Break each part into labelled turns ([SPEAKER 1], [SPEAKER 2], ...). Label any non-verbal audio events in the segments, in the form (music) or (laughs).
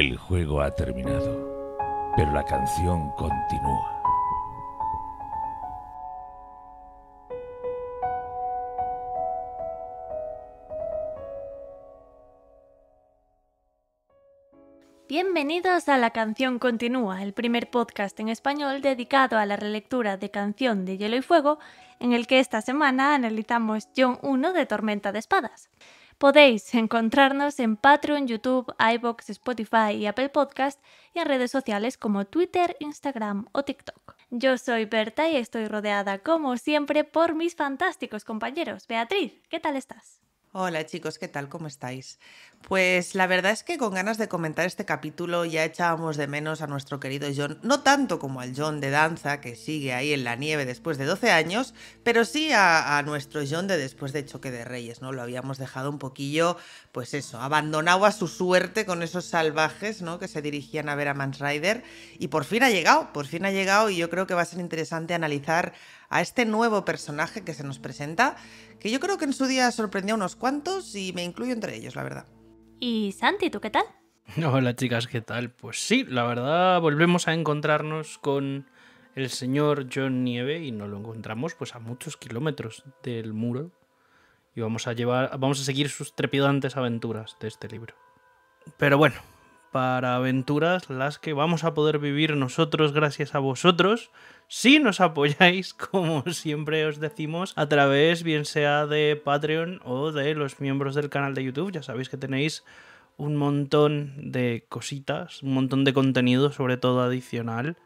[SPEAKER 1] El juego ha terminado, pero la canción continúa.
[SPEAKER 2] Bienvenidos a La canción continúa, el primer podcast en español dedicado a la relectura de Canción de Hielo y Fuego, en el que esta semana analizamos John 1 de Tormenta de Espadas. Podéis encontrarnos en Patreon, YouTube, iBox, Spotify y Apple Podcast y en redes sociales como Twitter, Instagram o TikTok. Yo soy Berta y estoy rodeada, como siempre, por mis fantásticos compañeros. Beatriz, ¿qué tal estás?
[SPEAKER 1] Hola chicos, ¿qué tal? ¿Cómo estáis? Pues la verdad es que con ganas de comentar este capítulo ya echábamos de menos a nuestro querido John, no tanto como al John de danza que sigue ahí en la nieve después de 12 años, pero sí a, nuestro John de después de Choque de Reyes, ¿no? Lo habíamos dejado un poquillo, pues eso, abandonado a su suerte con esos salvajes, ¿no? Que se dirigían a ver a Mans Rider y por fin ha llegado, por fin ha llegado y yo creo que va a ser interesante analizar a este nuevo personaje que se nos presenta, que yo creo que en su día sorprendió a unos cuantos y me incluyo entre ellos, la verdad. Y
[SPEAKER 2] Santi, ¿tú qué tal?
[SPEAKER 3] (laughs) Hola chicas, ¿qué tal? Pues sí, la verdad volvemos a encontrarnos con el señor John Nieve y nos lo encontramos pues a muchos kilómetros del muro y vamos a llevar vamos a seguir sus trepidantes aventuras de este libro. Pero bueno, para aventuras, las que vamos a poder vivir nosotros gracias a vosotros, si nos apoyáis, (laughs) como siempre os decimos, a través bien sea de Patreon o de los miembros del canal de YouTube. Ya sabéis que tenéis un montón de cositas, un montón de contenido, sobre todo adicional.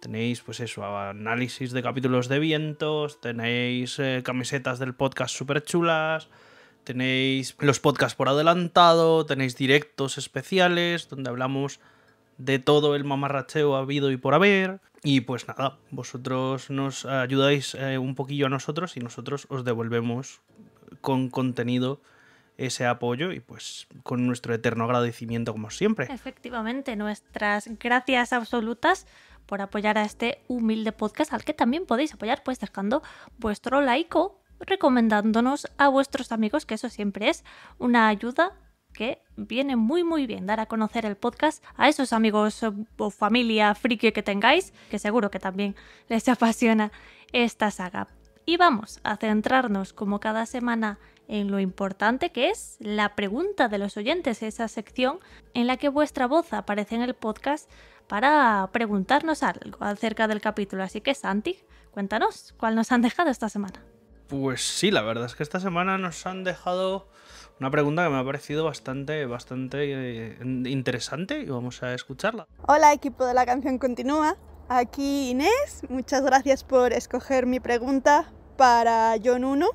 [SPEAKER 3] Tenéis, pues eso, análisis de capítulos de vientos, tenéis eh, camisetas del podcast súper chulas Tenéis los podcasts por adelantado, tenéis directos especiales donde hablamos de todo el mamarracheo habido y por haber. Y pues nada, vosotros nos ayudáis eh, un poquillo a nosotros y nosotros os devolvemos con contenido ese apoyo y pues con nuestro eterno agradecimiento como siempre.
[SPEAKER 2] Efectivamente, nuestras gracias absolutas por apoyar a este humilde podcast al que también podéis apoyar pues dejando vuestro laico recomendándonos a vuestros amigos, que eso siempre es una ayuda que viene muy muy bien dar a conocer el podcast a esos amigos o familia friki que tengáis, que seguro que también (laughs) les apasiona esta saga. Y vamos a centrarnos como cada semana en lo importante que es la pregunta de los oyentes, esa sección en la que vuestra voz aparece en el podcast para preguntarnos algo acerca del capítulo. Así que Santi, cuéntanos cuál nos han dejado esta semana.
[SPEAKER 3] Pues sí, la verdad es que esta semana nos han dejado una pregunta que me ha parecido bastante, bastante eh, interesante y vamos a escucharla.
[SPEAKER 2] Hola equipo de la canción continúa, aquí Inés, muchas gracias por escoger mi pregunta para John 1,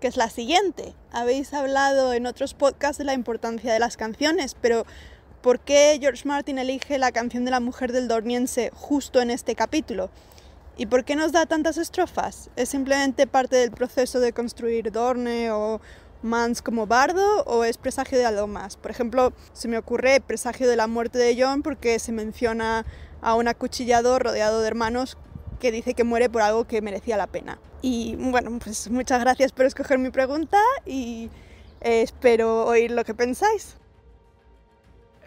[SPEAKER 2] que es la siguiente. Habéis hablado en otros podcasts de la importancia de las canciones, pero ¿por qué George Martin elige la canción de la mujer del dormiense justo en este capítulo? ¿Y por qué nos da tantas estrofas? ¿Es simplemente parte del proceso de construir Dorne o Mans como bardo o es presagio de algo más? Por ejemplo, se me ocurre presagio de la muerte de John porque se menciona a un acuchillado rodeado de hermanos que dice que muere por algo que merecía la pena. Y bueno, pues muchas gracias por escoger mi pregunta y eh, espero oír lo que pensáis.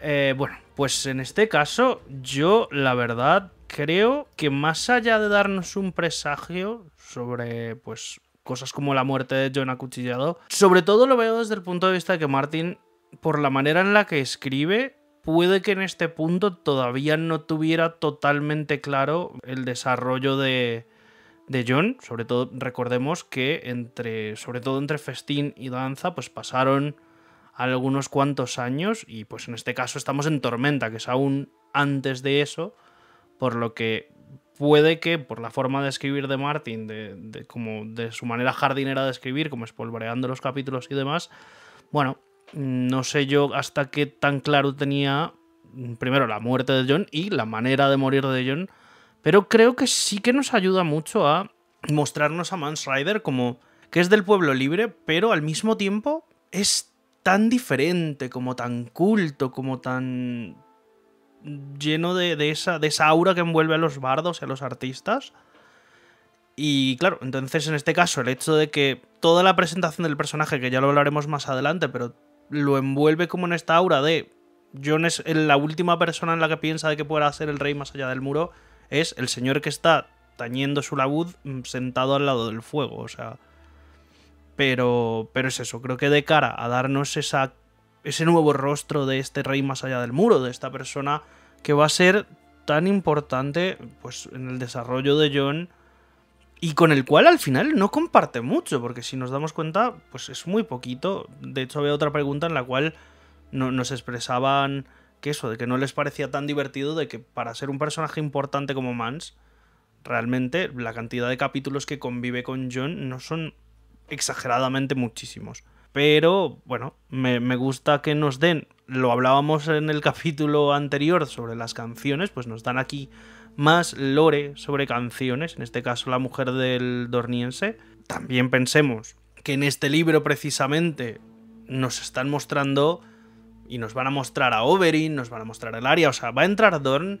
[SPEAKER 3] Eh, bueno, pues en este caso yo la verdad creo que más allá de darnos un presagio sobre, pues, cosas como la muerte de John Acuchillado, sobre todo lo veo desde el punto de vista de que Martin, por la manera en la que escribe, puede que en este punto todavía no tuviera totalmente claro el desarrollo de, John, sobre todo recordemos que entre, sobre todo entre festín y danza, pues pasaron algunos cuantos años y pues en este caso estamos en tormenta, que es aún antes de eso, por lo que puede que por la forma de escribir de Martin, de, como de su manera jardinera de escribir, como espolvoreando los capítulos y demás, bueno, no sé yo hasta qué tan claro tenía mm, primero la muerte de John y la manera de morir de John, pero creo que sí que nos ayuda mucho a mostrarnos a Mans Rider como que es del pueblo libre, pero al mismo tiempo es tan diferente, como tan culto, como tan lleno de, esa, de esa aura que envuelve a los bardos y a los artistas. Y claro, entonces en este caso el hecho de que toda la presentación del personaje, que ya lo hablaremos más adelante, pero lo envuelve como en esta aura de John es la última persona en la que piensa de que pueda ser el rey más allá del muro, es el señor que está tañiendo su laúd mm, sentado al lado del fuego, o sea... Pero, pero es eso, creo que de cara a darnos esa ese nuevo rostro de este rey más allá del muro, de esta persona que va a ser tan importante pues, en el desarrollo de John y con el cual al final no comparte mucho, porque si nos damos cuenta, pues es muy poquito. De hecho, había otra pregunta en la cual no, nos expresaban que eso, de que no les parecía tan divertido, de que para ser un personaje importante como Mans, realmente la cantidad de capítulos que convive con John no son exageradamente muchísimos. Pero bueno, me, gusta que nos den, lo hablábamos en el (laughs) capítulo anterior sobre las canciones, pues nos dan aquí más lore sobre canciones, en este caso La mujer del dorniense. También pensemos que en este libro precisamente nos están mostrando y nos van a mostrar a Oberyn, nos van a mostrar el área, o sea, va a entrar Dorn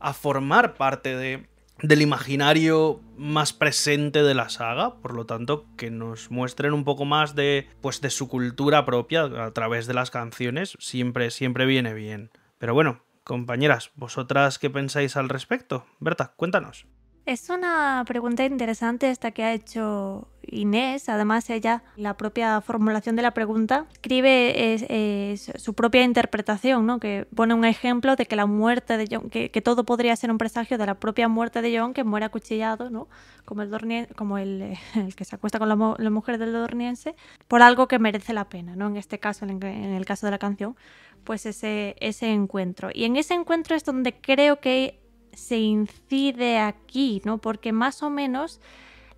[SPEAKER 3] a formar parte de del imaginario más presente de la saga, por lo tanto, que nos muestren un poco más de pues de su cultura propia a través de las canciones, siempre siempre viene bien. Pero bueno, compañeras, vosotras qué pensáis al respecto? Berta, cuéntanos.
[SPEAKER 2] Es una pregunta interesante esta que ha hecho Inés, además ella, la propia formulación de la pregunta, escribe su propia interpretación, ¿no? que pone un ejemplo de que la muerte de que, todo podría ser un presagio de la propia muerte de John, que muere acuchillado, ¿no? como, el, como (laughs) el, que se acuesta con la, mujer del dorniense, por algo que merece la pena, ¿no? en este caso, en, el caso de la canción, pues ese, ese encuentro. Y en ese encuentro es donde creo que se incide aquí, ¿no? porque más o menos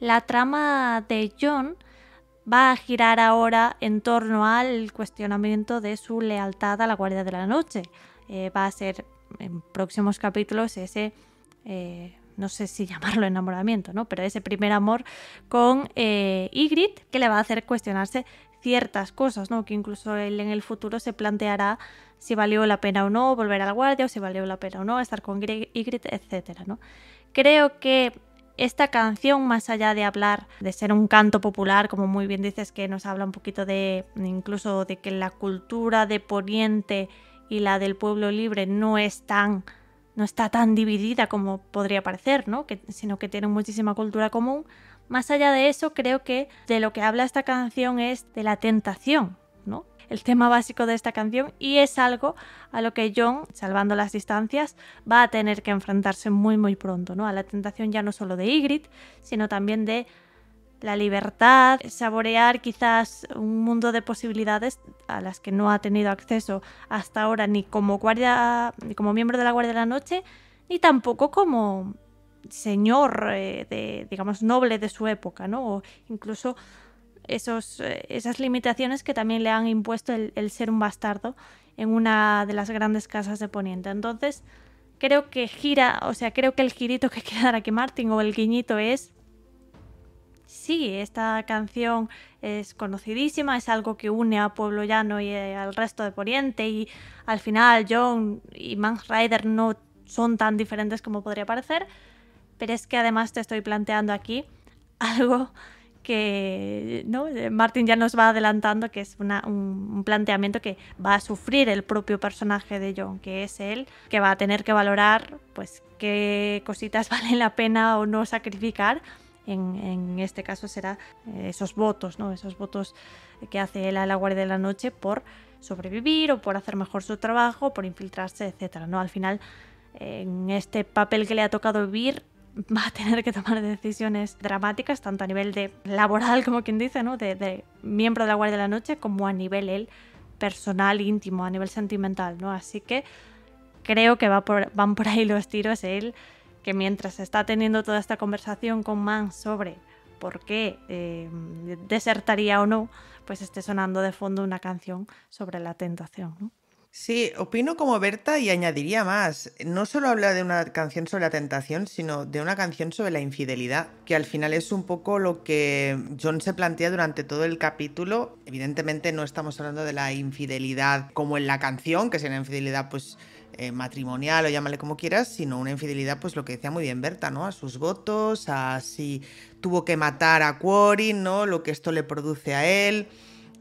[SPEAKER 2] la trama de John va a girar ahora en torno al cuestionamiento de su lealtad a la Guardia de la Noche. Eh, va a ser en próximos capítulos ese, eh, no sé si (laughs) llamarlo enamoramiento, ¿no? Pero ese primer amor con eh, Ygritte que le va a hacer cuestionarse ciertas cosas, ¿no? Que incluso él en el futuro se planteará si valió la pena o no volver a la guardia o si valió la pena o no estar con Ygritte, etcétera, ¿no? Creo que esta canción, más allá de hablar, de ser un canto popular, como muy bien dices, que nos habla un poquito de incluso de que la cultura de Poniente y la del pueblo libre no es tan no está tan dividida como podría parecer, ¿no? sino que tienen muchísima cultura común. Más allá de eso, creo que de lo que habla esta canción es de la tentación, el tema básico de esta canción y es algo a lo que John, salvando las distancias, va a tener que enfrentarse muy muy pronto, ¿no? A la tentación ya no solo de Ygritte, sino también de la libertad, saborear quizás un mundo de posibilidades a las que no ha tenido acceso hasta ahora ni como guardia como miembro de la Guardia de la Noche, ni tampoco como señor eh, de digamos noble de su época, ¿no? incluso eh, esas limitaciones que también le han impuesto el, ser un bastardo en una de las grandes casas de Poniente. Entonces, creo que gira, o sea, creo que el girito que (laughs) quiere dar aquí Martin o el guiñito es... Sí, esta canción es conocidísima, es algo que une a Pueblo Llano y eh, al resto de Poniente y al final John y man Rider no son tan diferentes como podría parecer, pero es que además te estoy planteando aquí (laughs) algo que ¿no? Eh, Martin ya nos va adelantando que es un, planteamiento que va a sufrir el propio personaje de John, que es él, que va a tener que valorar pues qué cositas (laughs) valen la pena o no sacrificar. En, este caso será eh, esos votos, ¿no? Esos votos que hace él a la guardia de la noche por sobrevivir o por hacer mejor su trabajo, por infiltrarse, etc. ¿no? Al final, en este papel que le ha tocado vivir, va a tener que tomar decisiones dramáticas, tanto a nivel de laboral, como quien dice, ¿no? De, miembro de la Guardia de la Noche, como a nivel él personal, íntimo, a nivel sentimental, ¿no? Así que creo que va van por ahí los tiros. Él, que mientras está teniendo toda esta conversación con Man sobre por qué eh, desertaría o no, pues esté sonando de fondo una canción sobre la tentación,
[SPEAKER 1] ¿no? Sí, opino como Berta y añadiría más. No solo habla de una canción sobre la tentación, sino de una canción sobre la infidelidad, que al final es un poco lo que John se plantea durante todo el capítulo. Evidentemente no estamos hablando de la infidelidad como en la canción, que es una infidelidad pues eh, matrimonial o llámale como quieras, sino una infidelidad pues lo que decía muy bien Berta, ¿no? A sus votos, a si tuvo que matar a Quarry, ¿no? Lo que esto le produce a él.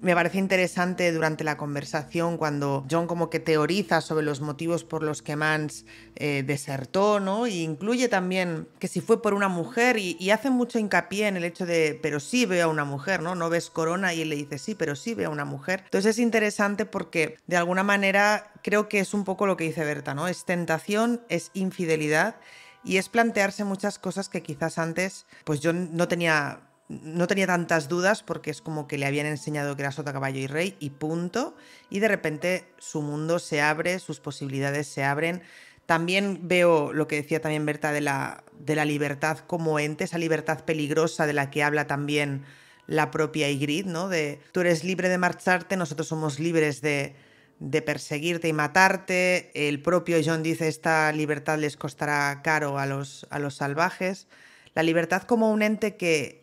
[SPEAKER 1] Me parece interesante durante la conversación cuando John como que teoriza sobre los motivos por los que Mans eh, desertó, ¿no? Y incluye también que si fue por una mujer y, y, hace mucho hincapié en el hecho de, pero sí veo a una mujer, ¿no? No ves corona y él le dice, sí, pero sí veo a una mujer. Entonces es interesante porque de alguna manera creo que es un poco lo que dice Berta, ¿no? Es tentación, es infidelidad y es plantearse muchas cosas que quizás antes pues yo no tenía no tenía tantas dudas porque es como que le habían enseñado que era sota, caballo y rey y punto. Y de repente su mundo se abre, sus posibilidades se abren. También veo lo que decía también Berta de la, de la libertad como ente, esa libertad peligrosa de la que habla también la propia Ygritte, ¿no? De tú eres libre de marcharte, nosotros somos libres de, de perseguirte y matarte. El propio John dice esta libertad les costará caro a los, a los salvajes. La libertad como un ente que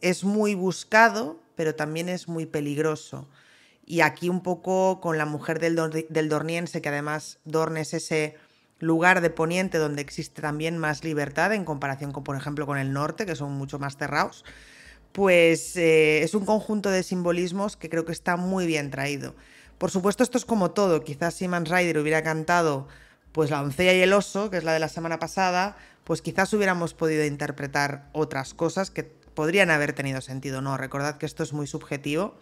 [SPEAKER 1] es muy buscado, pero también es muy peligroso. Y aquí un poco con la mujer del, del Dorniense, que además Dorne es ese lugar de Poniente donde existe también más libertad en comparación con, por ejemplo, con el norte, que son mucho más cerrados, pues eh, es un conjunto de simbolismos que creo que está muy bien traído. Por supuesto, esto es como todo. Quizás si Man Rider hubiera cantado pues la doncella y el oso, que es la de la semana pasada, pues quizás hubiéramos podido interpretar otras cosas que podrían haber tenido sentido no. Recordad que esto es muy subjetivo,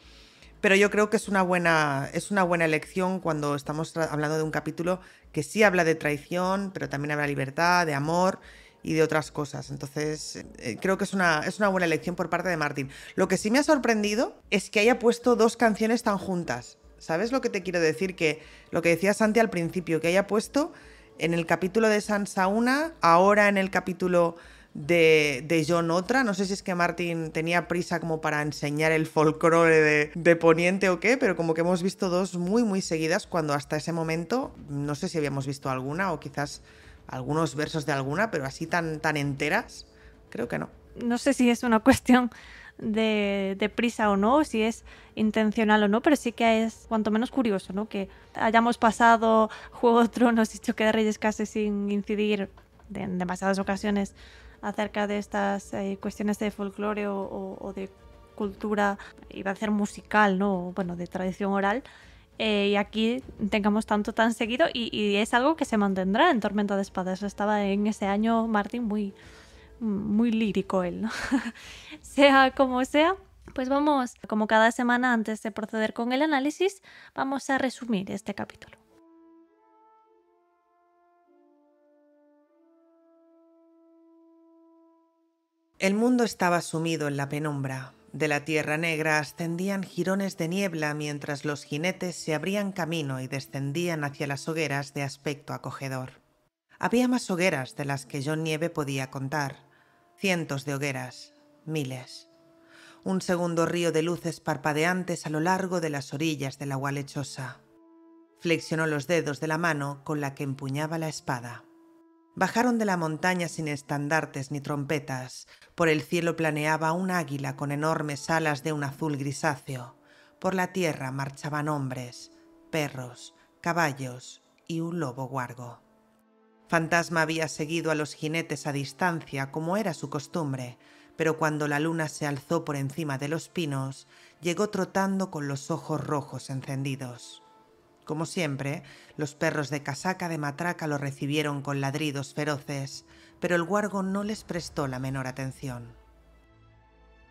[SPEAKER 1] pero yo creo que es una buena, es una buena elección cuando estamos hablando de un capítulo que sí habla de traición, pero también habla de libertad, de amor y de otras cosas. Entonces, eh, creo que es una, es una buena elección por parte de Martín. Lo que sí me ha sorprendido es que haya puesto dos canciones tan juntas. ¿Sabes lo que te quiero decir? Que lo que decía Santi al principio, que haya puesto en el capítulo de Sansa una, ahora en el capítulo de, John Otra. No sé si es que Martin tenía prisa como para enseñar el folclore de, Poniente o qué, pero como que hemos visto dos muy, muy seguidas cuando hasta ese momento no sé si habíamos visto alguna o quizás algunos versos de alguna, pero así tan, tan enteras, creo que no.
[SPEAKER 2] No sé si es una cuestión de, prisa o no, si es intencional o no, pero sí que es cuanto menos curioso, ¿no? Que hayamos pasado Juego de Tronos y Choque de Reyes casi sin incidir en demasiadas ocasiones acerca de estas eh, cuestiones de folclore o, de cultura, iba a ser musical, ¿no? Bueno, de tradición oral. Eh, y aquí tengamos tanto tan seguido y, es algo que se mantendrá en Tormenta de Espadas. Estaba en ese año Martín muy, muy lírico él, ¿no? (laughs) sea como sea. Pues vamos, como cada semana antes de proceder con el análisis, vamos a resumir este capítulo.
[SPEAKER 1] El mundo estaba sumido en la penumbra. De la Tierra Negra ascendían jirones de niebla mientras los jinetes se abrían camino y descendían hacia las hogueras de aspecto acogedor. Había más hogueras de las que John Nieve podía contar. Cientos de hogueras, miles. Un segundo río de luces parpadeantes a lo largo de las orillas de agua lechosa. Flexionó los dedos de la mano con la que empuñaba la espada bajaron de la montaña sin estandartes ni trompetas. Por el cielo planeaba un águila con enormes alas de un azul grisáceo. Por la tierra marchaban hombres, perros, caballos y un lobo guargo. Fantasma había seguido a los jinetes a distancia, como era su costumbre, pero cuando la luna se alzó por encima de los pinos, llegó trotando con los ojos rojos encendidos. Como siempre, los perros de casaca de matraca lo recibieron con ladridos feroces, pero el guargo no les prestó la menor atención.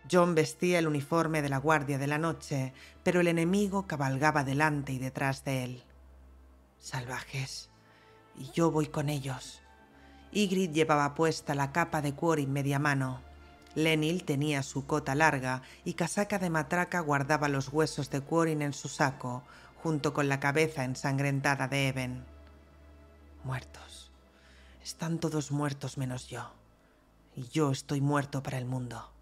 [SPEAKER 1] John vestía el uniforme de la guardia de la noche, pero el enemigo cabalgaba delante y detrás de él. Salvajes. Y yo voy con ellos. Ygritte llevaba puesta la capa de cuero en media mano. Lenil tenía su cota larga y casaca de matraca guardaba los huesos de Quorin en su saco, junto con la cabeza ensangrentada de Eben. Muertos. Están todos muertos menos yo. Y yo estoy muerto para el mundo.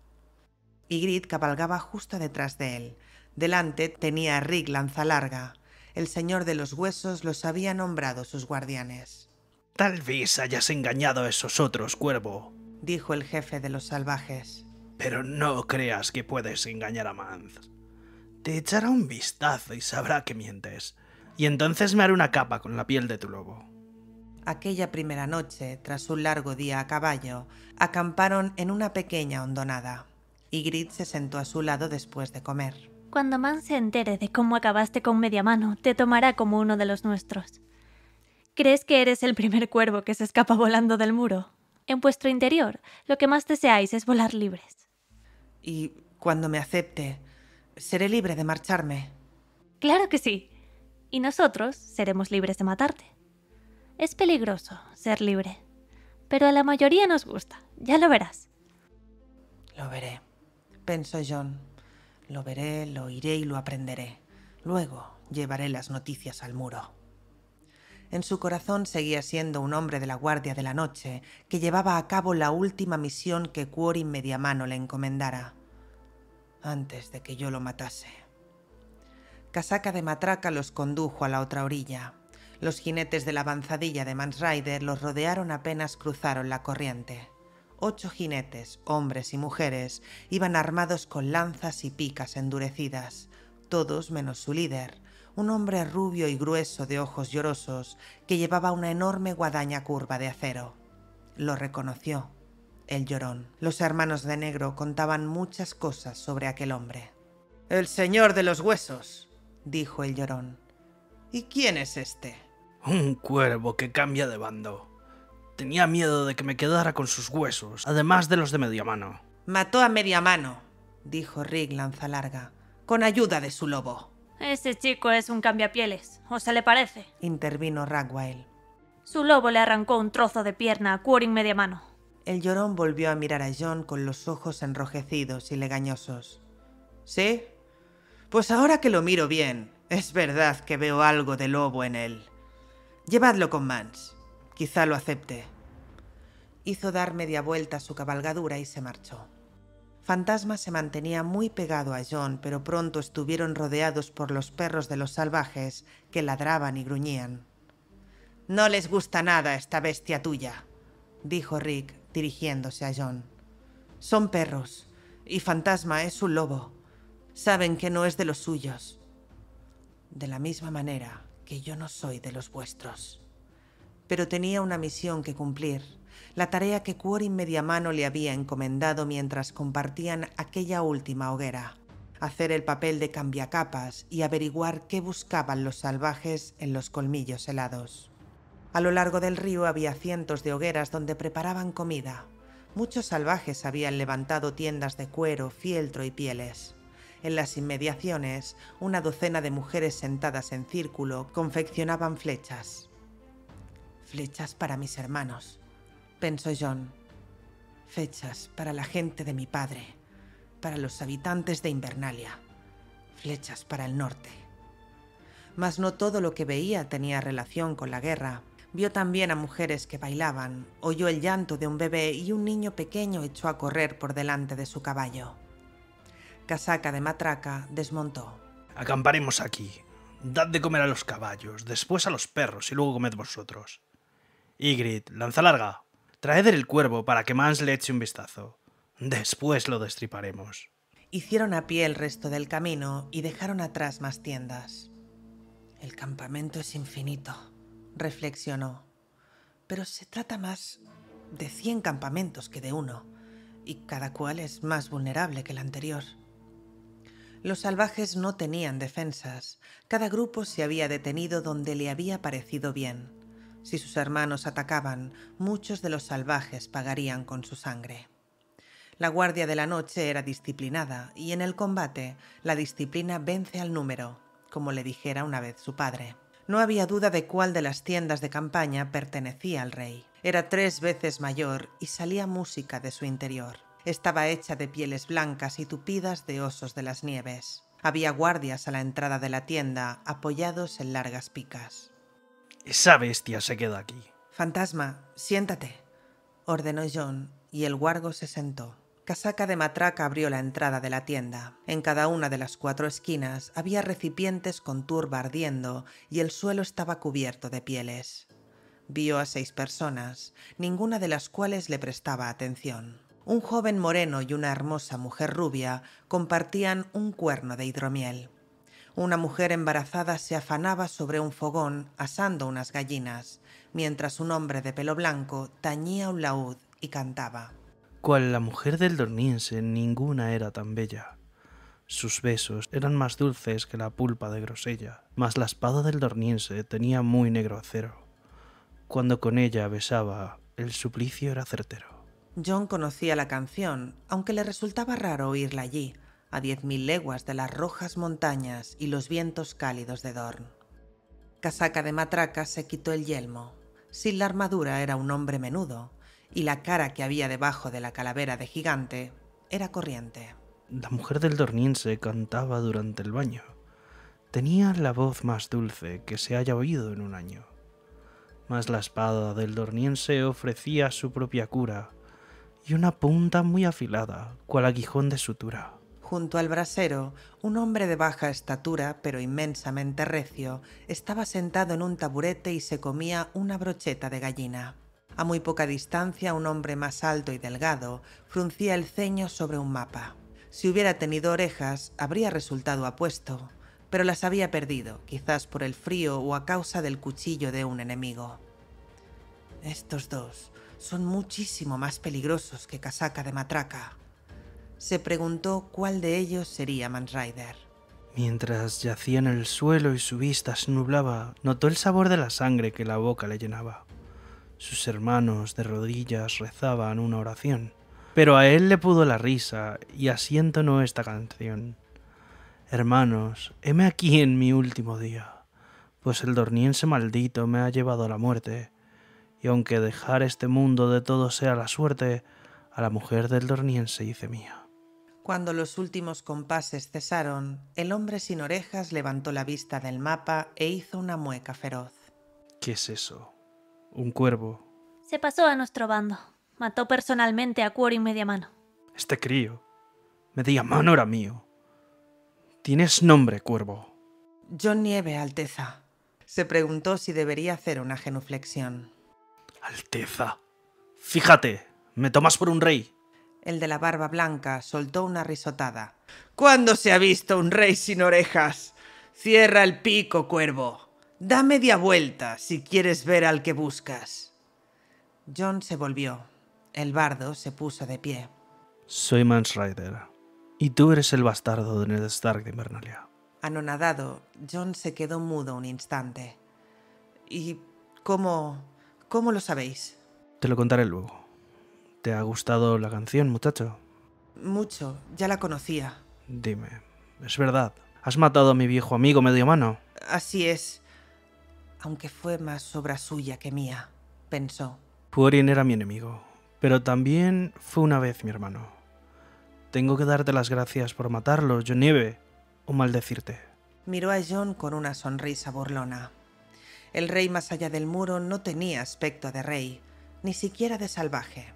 [SPEAKER 1] Ygritte cabalgaba justo detrás de él. Delante tenía a Rick Lanzalarga. El señor de los huesos los había nombrado sus guardianes.
[SPEAKER 3] Tal vez hayas engañado a esos otros, cuervo, dijo el jefe de los salvajes. Pero no creas que puedes engañar a Manz te echará un vistazo y sabrá que mientes. Y entonces me haré una capa con la piel de tu lobo.
[SPEAKER 1] Aquella primera noche, tras un largo día a caballo, acamparon en una pequeña hondonada. Y Grit se sentó a su lado después de comer.
[SPEAKER 2] Cuando Man se entere de cómo acabaste con media mano, te tomará como uno de los nuestros. ¿Crees que eres el primer cuervo que se escapa volando del muro? En vuestro interior, lo que más deseáis es volar libres.
[SPEAKER 1] Y cuando me acepte, seré libre de marcharme.
[SPEAKER 2] Claro que sí. Y nosotros seremos libres de matarte. Es peligroso ser libre. Pero a la mayoría nos gusta. Ya lo verás.
[SPEAKER 1] Lo veré, pensó John. Lo veré, lo iré y lo aprenderé. Luego llevaré las noticias al muro. En su corazón seguía siendo un hombre de la Guardia de la Noche que llevaba a cabo la última misión que Media Mano le encomendara antes de que yo lo matase. Casaca de matraca los condujo a la otra orilla. Los jinetes de la avanzadilla de Mansrider los rodearon apenas cruzaron la corriente. Ocho jinetes, hombres y mujeres, iban armados con lanzas y picas endurecidas, todos menos su líder, un hombre rubio y grueso de ojos llorosos que llevaba una enorme guadaña curva de acero. Lo reconoció el llorón. Los hermanos de negro contaban muchas cosas sobre aquel hombre. El señor de los huesos, dijo el llorón. ¿Y quién es
[SPEAKER 3] este? Un cuervo que cambia de bando. Tenía miedo de que me quedara con sus huesos, además de los de media mano.
[SPEAKER 1] Mató a media mano, dijo Rick Lanzalarga, con ayuda de su lobo.
[SPEAKER 2] Ese chico es un cambiapieles, ¿o se le parece?
[SPEAKER 1] intervino Ragwell.
[SPEAKER 2] Su lobo le arrancó un trozo de pierna a Quorin Mediamano. mano
[SPEAKER 1] el llorón volvió a mirar a John con los ojos enrojecidos y legañosos. ¿Sí? Pues ahora que lo miro bien, es verdad que veo algo de lobo en él. Llevadlo con Mans. Quizá lo acepte. Hizo dar media vuelta a su cabalgadura y se marchó. Fantasma se mantenía muy pegado a John, pero pronto estuvieron rodeados por los perros de los salvajes que ladraban y gruñían. No les gusta nada esta bestia tuya, dijo Rick dirigiéndose a John. Son perros, y Fantasma es un lobo. Saben que no es de los suyos. De la misma manera que yo no soy de los vuestros. Pero tenía una misión que cumplir, la tarea que media mano le había encomendado mientras compartían aquella última hoguera hacer el papel de cambiacapas y averiguar qué buscaban los salvajes en los colmillos helados. A lo largo del río había cientos de hogueras donde preparaban comida. Muchos salvajes habían levantado tiendas de cuero, fieltro y pieles. En las inmediaciones, una docena de mujeres sentadas en círculo confeccionaban flechas. Flechas para mis hermanos, pensó John. Flechas para la gente de mi padre, para los habitantes de Invernalia. Flechas para el norte. Mas no todo lo que veía tenía relación con la guerra. Vio también a mujeres que bailaban, oyó el llanto de un bebé y un niño pequeño echó a correr por delante de su caballo. Casaca de
[SPEAKER 3] matraca desmontó. Acamparemos aquí. Dad de comer a los caballos, después a los perros y luego comed vosotros. Ygritte, lanza larga. Traed el cuervo para que Mans le eche un vistazo. Después lo destriparemos. Hicieron a pie el
[SPEAKER 1] resto del camino y dejaron atrás más tiendas. El campamento es infinito, reflexionó. Pero se trata más de 100 campamentos que de uno, y cada cual es más vulnerable que el anterior. Los salvajes no tenían defensas, cada grupo se había detenido donde le había parecido bien. Si sus hermanos atacaban, muchos de los salvajes pagarían con su sangre. La guardia de la noche era disciplinada y en el combate la disciplina vence al número, como le dijera una vez su padre no había duda de cuál de las tiendas de campaña pertenecía al rey. Era tres veces mayor y salía música de su interior. Estaba hecha de pieles blancas y tupidas de osos de las nieves. Había guardias a la entrada de la tienda, apoyados en largas picas.
[SPEAKER 3] Esa bestia se queda aquí.
[SPEAKER 1] Fantasma, siéntate, ordenó John, y el guargo se sentó. Casaca de matraca abrió la entrada de la tienda. En cada una de las cuatro esquinas había recipientes con turba ardiendo y el suelo estaba cubierto de pieles. Vio a seis personas, ninguna de las cuales le prestaba atención. Un joven moreno y una hermosa mujer rubia compartían un cuerno de hidromiel. Una mujer embarazada se afanaba sobre un fogón asando unas gallinas, mientras un hombre de pelo blanco tañía un laúd y cantaba
[SPEAKER 3] cual la mujer del dorniense ninguna era tan bella. Sus besos eran más dulces que la pulpa de grosella, mas la espada del dorniense tenía muy negro acero. Cuando con ella besaba, el suplicio era certero.
[SPEAKER 1] John conocía la canción, aunque le resultaba raro oírla allí, a diez mil leguas de las rojas montañas y los vientos cálidos de Dorn. Casaca de matraca se quitó el yelmo. Sin la armadura era un hombre menudo, y la cara que había debajo de la calavera de gigante era corriente.
[SPEAKER 3] La mujer del dorniense cantaba durante el baño. Tenía la voz más dulce que se haya oído en un año. Mas la espada del dorniense ofrecía su propia cura y una punta muy afilada, cual aguijón de sutura.
[SPEAKER 1] Junto al brasero, un hombre de baja estatura, pero inmensamente recio, estaba sentado en un taburete y se comía una brocheta de gallina. A muy poca distancia, un hombre más alto y delgado fruncía el ceño sobre un mapa. Si hubiera tenido orejas, habría resultado apuesto, pero las había perdido, quizás por el frío o a causa del cuchillo de un enemigo. Estos dos son muchísimo más peligrosos que casaca de matraca. Se preguntó cuál de ellos sería
[SPEAKER 3] Manrider. Mientras yacía en el suelo y su vista se nublaba, notó el sabor de la sangre que la boca le llenaba. Sus hermanos de rodillas rezaban una oración, pero a él le pudo la risa y así entonó esta canción. Hermanos, heme aquí en mi último día, pues el dorniense maldito me ha llevado a la muerte, y aunque dejar este mundo de todo sea la suerte, a la mujer del dorniense hice mía.
[SPEAKER 1] Cuando los últimos compases cesaron, el hombre sin orejas levantó la vista del mapa e hizo una mueca feroz.
[SPEAKER 3] ¿Qué es eso? un cuervo.
[SPEAKER 1] Se pasó a nuestro bando. Mató
[SPEAKER 2] personalmente a media mano.
[SPEAKER 3] Este crío. mano era mío. Tienes nombre, cuervo.
[SPEAKER 1] John Nieve, Alteza. Se preguntó si debería hacer una genuflexión.
[SPEAKER 3] Alteza. Fíjate, me tomas por un rey.
[SPEAKER 1] El de la barba blanca soltó una risotada. ¿Cuándo se ha visto un rey sin orejas? Cierra el pico, cuervo. Da media vuelta si quieres ver al que buscas. John se volvió. El bardo se puso de pie.
[SPEAKER 3] Soy Mans y tú eres el bastardo de Ned Stark de Invernalia.
[SPEAKER 1] Anonadado, John se quedó mudo un instante. ¿Y cómo... cómo lo sabéis?
[SPEAKER 3] Te lo contaré luego. ¿Te ha gustado la canción, muchacho?
[SPEAKER 1] Mucho, ya la conocía.
[SPEAKER 3] Dime, es verdad. Has matado a mi viejo amigo medio mano.
[SPEAKER 1] Así es aunque fue más obra suya que mía, pensó.
[SPEAKER 3] Puerin era mi enemigo, pero también fue una vez mi hermano. Tengo que darte las gracias por matarlo, yo nieve, o maldecirte.
[SPEAKER 1] Miró a John con una sonrisa burlona. El rey más allá del muro no tenía aspecto de rey, ni siquiera de salvaje.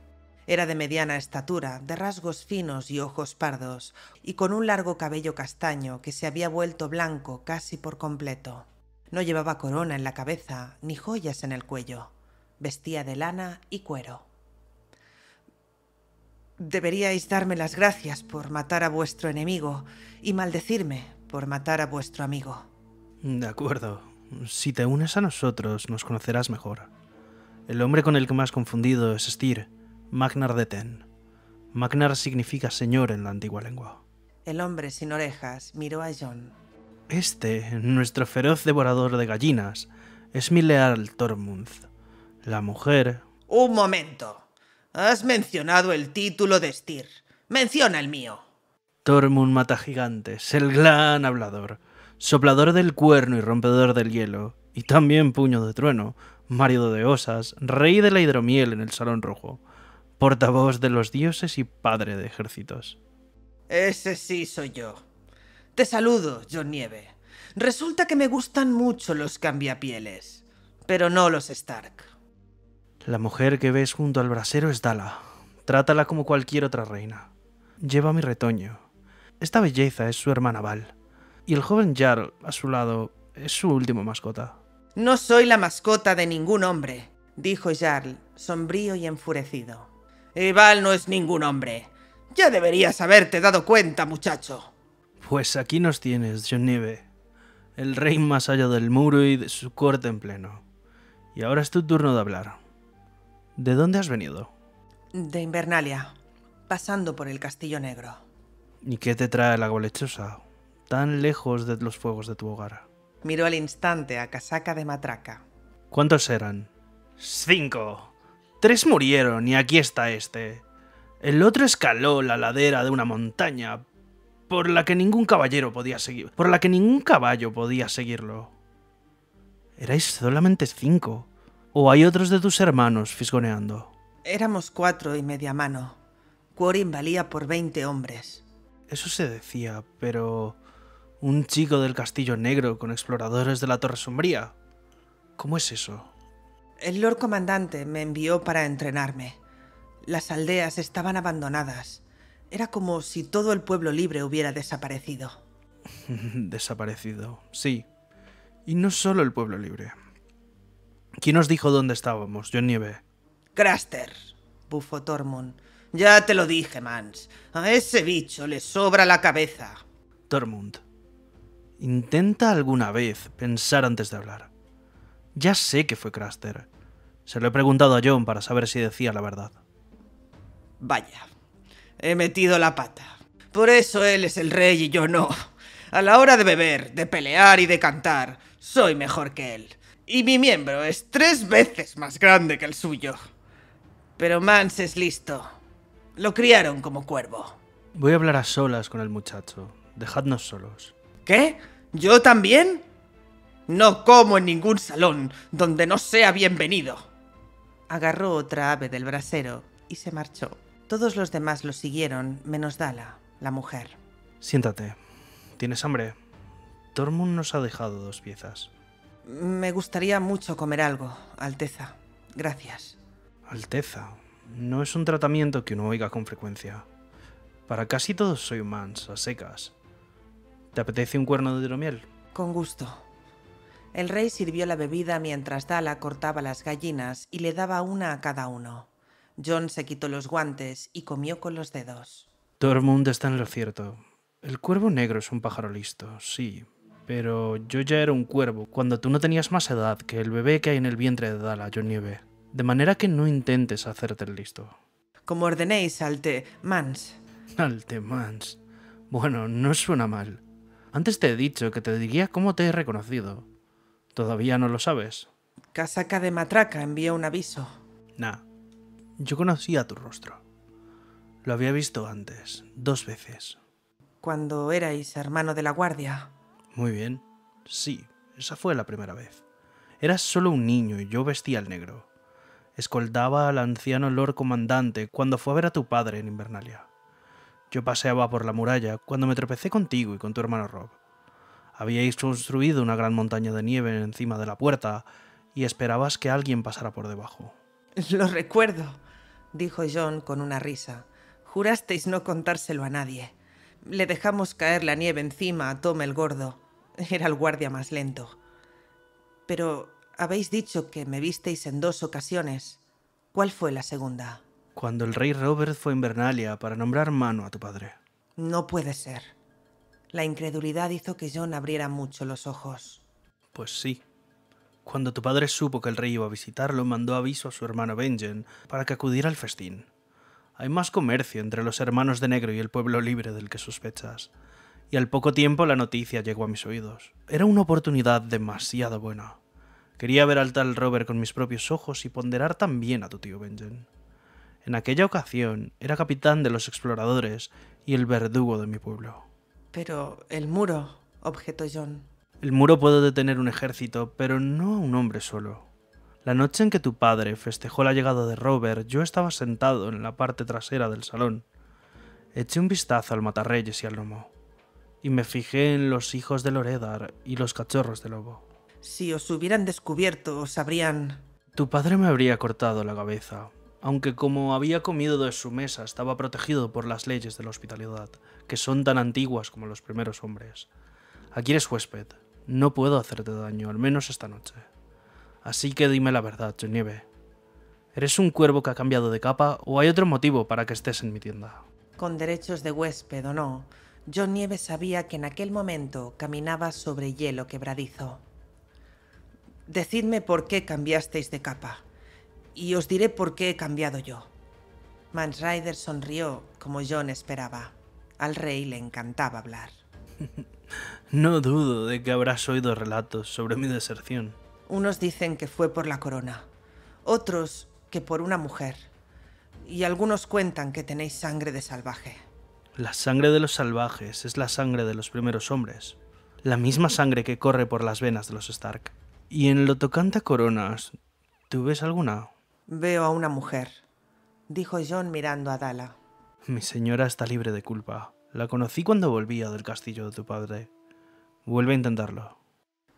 [SPEAKER 1] Era de mediana estatura, de rasgos finos y ojos pardos, y con un largo cabello castaño que se había vuelto blanco casi por completo. No llevaba corona en la cabeza ni joyas en el cuello. Vestía de lana y cuero. Deberíais darme las gracias por matar a vuestro enemigo y maldecirme por matar a vuestro amigo.
[SPEAKER 3] De acuerdo. Si te unes a nosotros, nos conocerás mejor. El hombre con el que más confundido es Styr, Magnar de Ten. Magnar significa señor en la antigua lengua.
[SPEAKER 1] El hombre sin orejas miró a John
[SPEAKER 3] este, nuestro feroz devorador de gallinas, es mi leal Tormund. La mujer...
[SPEAKER 1] Un momento. Has mencionado el título de Styr. Menciona el mío.
[SPEAKER 3] Tormund mata gigantes, el gran hablador, soplador del cuerno y rompedor del hielo, y también puño de trueno, marido de osas, rey de la hidromiel en el Salón Rojo, portavoz de los dioses y padre de ejércitos.
[SPEAKER 1] Ese sí soy yo. Te saludo, John Nieve. Resulta que me gustan mucho los cambiapieles, pero no los Stark.
[SPEAKER 3] La mujer que ves junto al brasero es Dala. Trátala como cualquier otra reina. Lleva mi retoño. Esta belleza es su hermana Val. Y el joven Jarl, a su lado, es su última mascota. No soy
[SPEAKER 1] la mascota de ningún hombre, dijo Jarl, sombrío y enfurecido. Y Val no es ningún hombre. Ya deberías haberte dado cuenta, muchacho.
[SPEAKER 3] Pues aquí nos tienes, nieve el rey más allá del muro y de su corte en pleno. Y ahora es tu turno de hablar. ¿De dónde has venido? De
[SPEAKER 1] Invernalia, pasando por el Castillo Negro.
[SPEAKER 3] ¿Y qué te trae la golechosa, tan lejos de los fuegos de tu hogar?
[SPEAKER 1] Miró al instante a casaca de matraca.
[SPEAKER 3] ¿Cuántos eran? Cinco. Tres murieron y aquí está este. El otro escaló la ladera de una montaña por la que ningún caballero podía seguir, por la que ningún caballo podía seguirlo. Erais solamente cinco. ¿O hay otros de tus hermanos fisgoneando?
[SPEAKER 1] Éramos cuatro y media mano. Quorin valía por veinte hombres.
[SPEAKER 3] Eso se decía, pero... Un chico del Castillo Negro con exploradores de la Torre Sombría. ¿Cómo es eso?
[SPEAKER 1] El Lord Comandante me envió para entrenarme. Las aldeas estaban abandonadas. Era como si todo el pueblo libre hubiera desaparecido.
[SPEAKER 3] (laughs) desaparecido, sí. Y no solo el pueblo libre. ¿Quién nos dijo dónde estábamos, John Nieve?
[SPEAKER 1] Craster, bufó Tormund. Ya te lo dije, Mans. A ese bicho le sobra la cabeza.
[SPEAKER 3] Tormund, intenta alguna vez pensar antes de hablar. Ya sé que fue Craster. Se lo he preguntado a John para saber si decía la verdad.
[SPEAKER 1] Vaya. He metido la pata. Por eso él es el rey y yo no. A la hora de beber, de pelear y de cantar, soy mejor que él. Y mi miembro es tres veces más grande que el suyo. Pero Mans es listo. Lo criaron como cuervo.
[SPEAKER 3] Voy a hablar a solas con el muchacho. Dejadnos solos.
[SPEAKER 1] ¿Qué? ¿Yo también? No como en ningún salón donde no sea bienvenido. Agarró otra ave del brasero y se marchó. Todos los demás lo siguieron, menos Dala, la mujer.
[SPEAKER 3] Siéntate. ¿Tienes hambre? Tormund nos ha dejado dos piezas.
[SPEAKER 1] Me gustaría mucho comer algo, Alteza. Gracias.
[SPEAKER 3] Alteza. No es un tratamiento que uno oiga con frecuencia. Para casi todos soy mans, a secas. ¿Te apetece un cuerno de hidromiel? Con gusto.
[SPEAKER 1] El rey sirvió la bebida mientras Dala cortaba las gallinas y le daba una a cada uno. John se quitó los guantes y comió con los dedos.
[SPEAKER 3] Tormund está en lo cierto. El cuervo negro es un pájaro listo, sí, pero yo ya era un cuervo cuando tú no tenías más edad que el bebé que hay en el vientre de Dala, John Nieve. De manera que no intentes hacerte el listo. Como ordenéis, Alte Mans. Alte Mans. Bueno, no suena mal. Antes te he dicho que te diría cómo te he reconocido. ¿Todavía no lo sabes? Casaca de matraca envía un aviso. Nah, yo conocía tu rostro. Lo había visto antes, dos veces.
[SPEAKER 1] Cuando erais hermano de la guardia.
[SPEAKER 3] Muy bien. Sí, esa fue la primera vez. Eras solo un niño y yo vestía el negro. Escoldaba al anciano Lord Comandante cuando fue a ver a tu padre en Invernalia. Yo paseaba por la muralla cuando me tropecé contigo y con tu hermano Rob. Habíais construido una gran montaña de nieve encima de la puerta y esperabas que alguien pasara por debajo.
[SPEAKER 1] Lo recuerdo dijo John con una risa. Jurasteis no contárselo a nadie. Le dejamos caer la nieve encima a Tom el gordo. Era el guardia más lento. Pero habéis dicho que me visteis en dos ocasiones. ¿Cuál fue la segunda?
[SPEAKER 3] Cuando el rey Robert fue en Bernalia para nombrar mano a tu padre.
[SPEAKER 1] No puede ser. La incredulidad hizo que John abriera mucho los ojos.
[SPEAKER 3] Pues sí, cuando tu padre supo que el rey iba a visitarlo, mandó aviso a su hermano Benjen para que acudiera al festín. Hay más comercio entre los hermanos de negro y el pueblo libre del que sospechas. Y al poco tiempo la noticia llegó a mis oídos. Era una oportunidad demasiado buena. Quería ver al tal Robert con mis propios ojos y ponderar también a tu tío Benjen. En aquella ocasión era capitán de los exploradores y el verdugo de mi pueblo.
[SPEAKER 1] Pero el muro, objetó John.
[SPEAKER 3] El muro puede detener un ejército, pero no a un hombre solo. La noche en que tu padre festejó la llegada de Robert, yo estaba sentado en la parte trasera del salón. Eché un vistazo al matarreyes y al lomo, y me fijé en los hijos de Loredar y los cachorros de lobo.
[SPEAKER 1] Si os hubieran descubierto,
[SPEAKER 3] os habrían... Tu padre me habría cortado la cabeza, aunque como había comido de su mesa estaba protegido por las leyes de la hospitalidad, que son tan antiguas como los primeros hombres. Aquí eres huésped, no puedo hacerte daño, al menos esta noche. Así que dime la verdad, Nieve. ¿Eres un cuervo que ha cambiado de capa o hay otro motivo para que estés en mi tienda?
[SPEAKER 1] Con derechos de huésped o no, John Nieve sabía que en aquel momento caminaba sobre hielo quebradizo. Decidme por qué cambiasteis de capa, y os diré por qué he cambiado yo. Mans sonrió como John esperaba. Al rey le encantaba hablar. (laughs)
[SPEAKER 3] No dudo de que habrás oído relatos sobre mi deserción.
[SPEAKER 1] Unos dicen que fue por la corona, otros que por una mujer, y algunos cuentan que tenéis sangre de salvaje.
[SPEAKER 3] La sangre de los salvajes es la sangre de los primeros hombres, la misma sangre que corre por las venas de los Stark. Y en lo tocante a coronas, ¿tú ves alguna?
[SPEAKER 1] Veo a una mujer, dijo John mirando a Dala.
[SPEAKER 3] Mi señora está libre de culpa. La conocí cuando volvía del castillo de tu padre. Vuelve a intentarlo.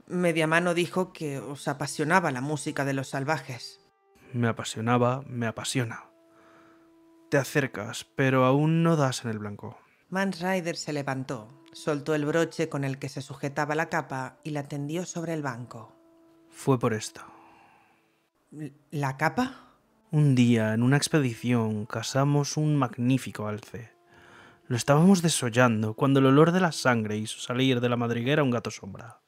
[SPEAKER 1] Mediamano dijo que os apasionaba la música de los salvajes.
[SPEAKER 3] Me apasionaba, me apasiona. Te acercas, pero aún no das en el blanco.
[SPEAKER 1] Mans se levantó, soltó el broche con el que se sujetaba la capa y la tendió sobre el banco.
[SPEAKER 3] Fue por esto.
[SPEAKER 1] ¿La capa?
[SPEAKER 3] Un día, en una expedición, cazamos un magnífico alce. Lo estábamos desollando cuando el olor de la sangre hizo salir de la madriguera un gato sombra.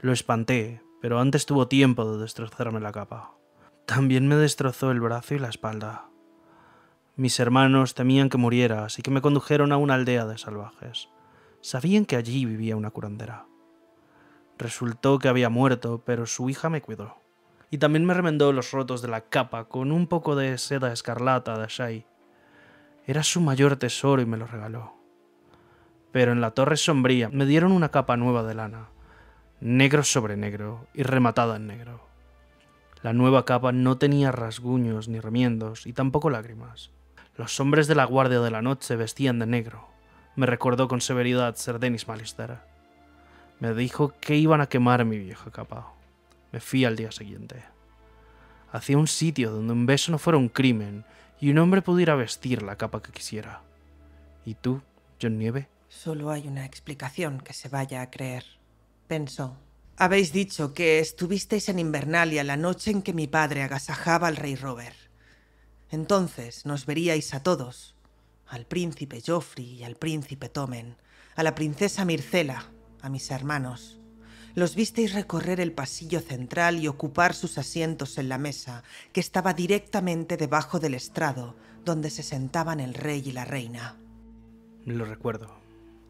[SPEAKER 3] Lo espanté, pero antes tuvo tiempo de destrozarme la capa. También me destrozó el brazo y la espalda. Mis hermanos temían que muriera, así que me condujeron a una aldea de salvajes. Sabían que allí vivía una curandera. Resultó que había muerto, pero su hija me cuidó. Y también me remendó los rotos de la capa con un poco de seda escarlata de Shai era su mayor tesoro y me lo regaló. Pero en la torre sombría me dieron una capa nueva de lana, negro sobre negro y rematada en negro. La nueva capa no tenía rasguños ni remiendos y tampoco lágrimas. Los hombres de la Guardia de la Noche vestían de negro. Me recordó con severidad Ser Denis Malister. Me dijo que iban a quemar mi vieja capa. Me fui al día siguiente. Hacía un sitio donde un beso no fuera un crimen y un hombre pudiera vestir la capa que quisiera. ¿Y tú, John Nieve?
[SPEAKER 1] Solo hay una explicación que se vaya a creer, pensó. Habéis dicho que estuvisteis en Invernalia la noche en que mi padre agasajaba al rey Robert. Entonces nos veríais a todos, al príncipe Joffrey y al príncipe Tomen, a la princesa Mircela, a mis hermanos los visteis recorrer el pasillo central y ocupar sus asientos en la mesa, que estaba directamente debajo del estrado, donde se sentaban el rey y la reina.
[SPEAKER 3] Lo recuerdo.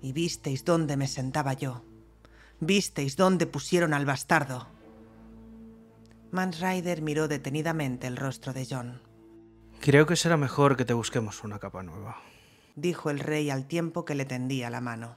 [SPEAKER 1] Y visteis dónde me sentaba yo. Visteis dónde pusieron al bastardo. Mans miró detenidamente el rostro de John.
[SPEAKER 3] Creo que será mejor que te busquemos una capa nueva,
[SPEAKER 1] dijo el rey al tiempo que le tendía la mano.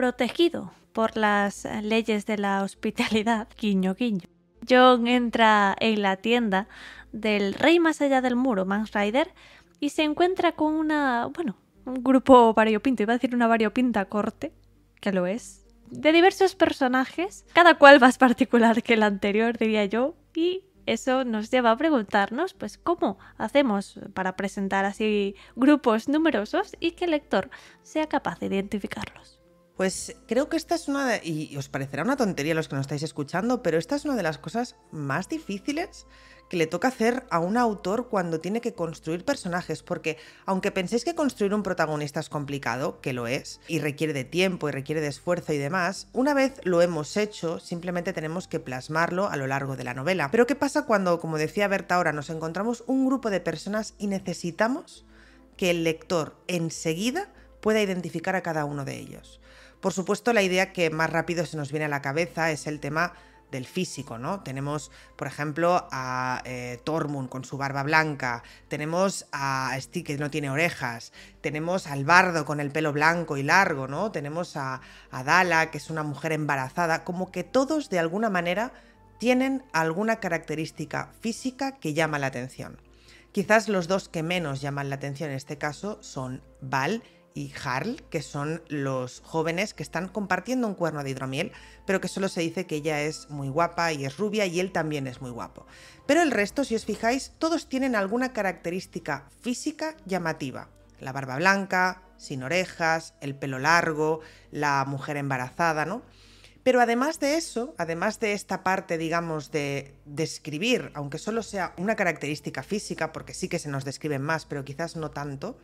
[SPEAKER 2] protegido por las eh, leyes de la hospitalidad. (laughs) Guiño, guiño. John entra en la tienda del Rey Más Allá del Muro, Mans Rider, y se encuentra con una, bueno, un grupo variopinto, iba a decir una variopinta corte, que lo es, de diversos personajes, cada cual más particular que el anterior, diría yo, y eso nos lleva a preguntarnos, pues, cómo hacemos para presentar así grupos numerosos y que el lector sea capaz de identificarlos.
[SPEAKER 1] Pues creo que esta es una, de, y os parecerá una tontería los que no estáis escuchando, pero esta es una de las cosas más difíciles que le toca hacer a un autor cuando tiene que construir personajes, porque aunque penséis que construir un protagonista es complicado, que lo es, y requiere de tiempo y requiere de esfuerzo y demás, una vez lo hemos hecho, simplemente tenemos que plasmarlo a lo largo de la novela. Pero ¿qué pasa cuando, como decía Berta ahora, nos encontramos un grupo de personas y necesitamos que el lector enseguida pueda identificar a cada uno de ellos? Por supuesto, la idea que más rápido se nos viene a la cabeza es el tema del físico, ¿no? Tenemos, por ejemplo, a eh, Tormund con su barba blanca, tenemos a Stick que no tiene orejas, tenemos al Bardo con el pelo blanco y largo, ¿no? Tenemos a, a Dala, que es una mujer embarazada, como que todos de alguna manera tienen alguna característica física que llama la atención. Quizás los dos que menos llaman la atención en este caso son Val y Harl, que son los jóvenes que están compartiendo un cuerno de hidromiel, pero que solo se dice que ella es muy guapa y es rubia y él también es muy guapo. Pero el resto, si os fijáis, todos tienen alguna característica física llamativa. La barba blanca, sin orejas, el pelo largo, la mujer embarazada, ¿no? Pero además de eso, además de esta parte, digamos, de describir, aunque solo sea una característica física, porque sí que se nos describen más, pero quizás no tanto,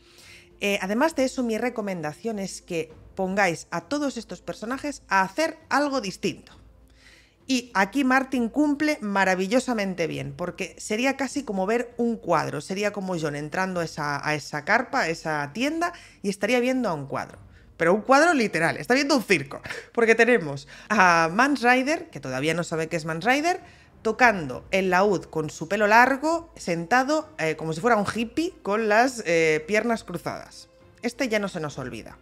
[SPEAKER 1] eh, además de eso, mi recomendación es que pongáis a todos estos personajes a hacer algo distinto. Y aquí Martin cumple maravillosamente bien, porque sería casi como ver un cuadro, sería como John entrando a esa carpa, a esa tienda, y estaría viendo a un cuadro. Pero un cuadro literal, está viendo un circo, porque tenemos a man Rider, que todavía no sabe qué es man Rider, tocando el laúd con su pelo largo, sentado eh, como si fuera un hippie con las eh, piernas cruzadas. Este ya no se nos olvida.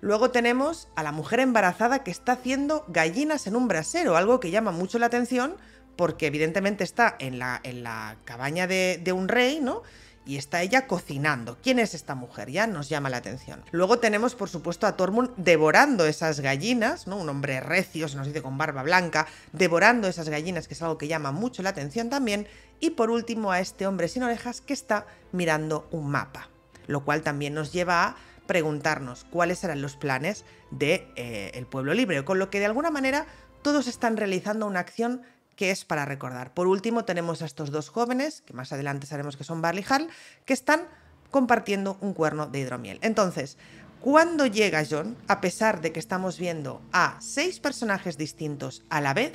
[SPEAKER 1] Luego tenemos a la mujer embarazada que está haciendo gallinas en un brasero, algo que llama mucho la atención porque evidentemente está en la, en la cabaña de, de un rey, ¿no? y está ella cocinando. ¿Quién es esta mujer? Ya nos llama la atención. Luego tenemos, por supuesto, a Tormund devorando esas gallinas, ¿no? Un hombre recio, se nos dice con barba blanca, devorando esas gallinas, que es algo que llama mucho la atención también. Y por último, a este hombre sin orejas que está mirando un mapa. Lo cual también nos lleva a preguntarnos cuáles eran los planes del de, eh, el pueblo libre, con lo que de alguna manera todos están realizando una acción que es para recordar. Por último, tenemos a estos dos jóvenes, que más adelante sabemos que son Barley Hall, que están compartiendo un cuerno de hidromiel. Entonces, cuando llega John, a pesar de que estamos viendo a seis personajes distintos a la vez,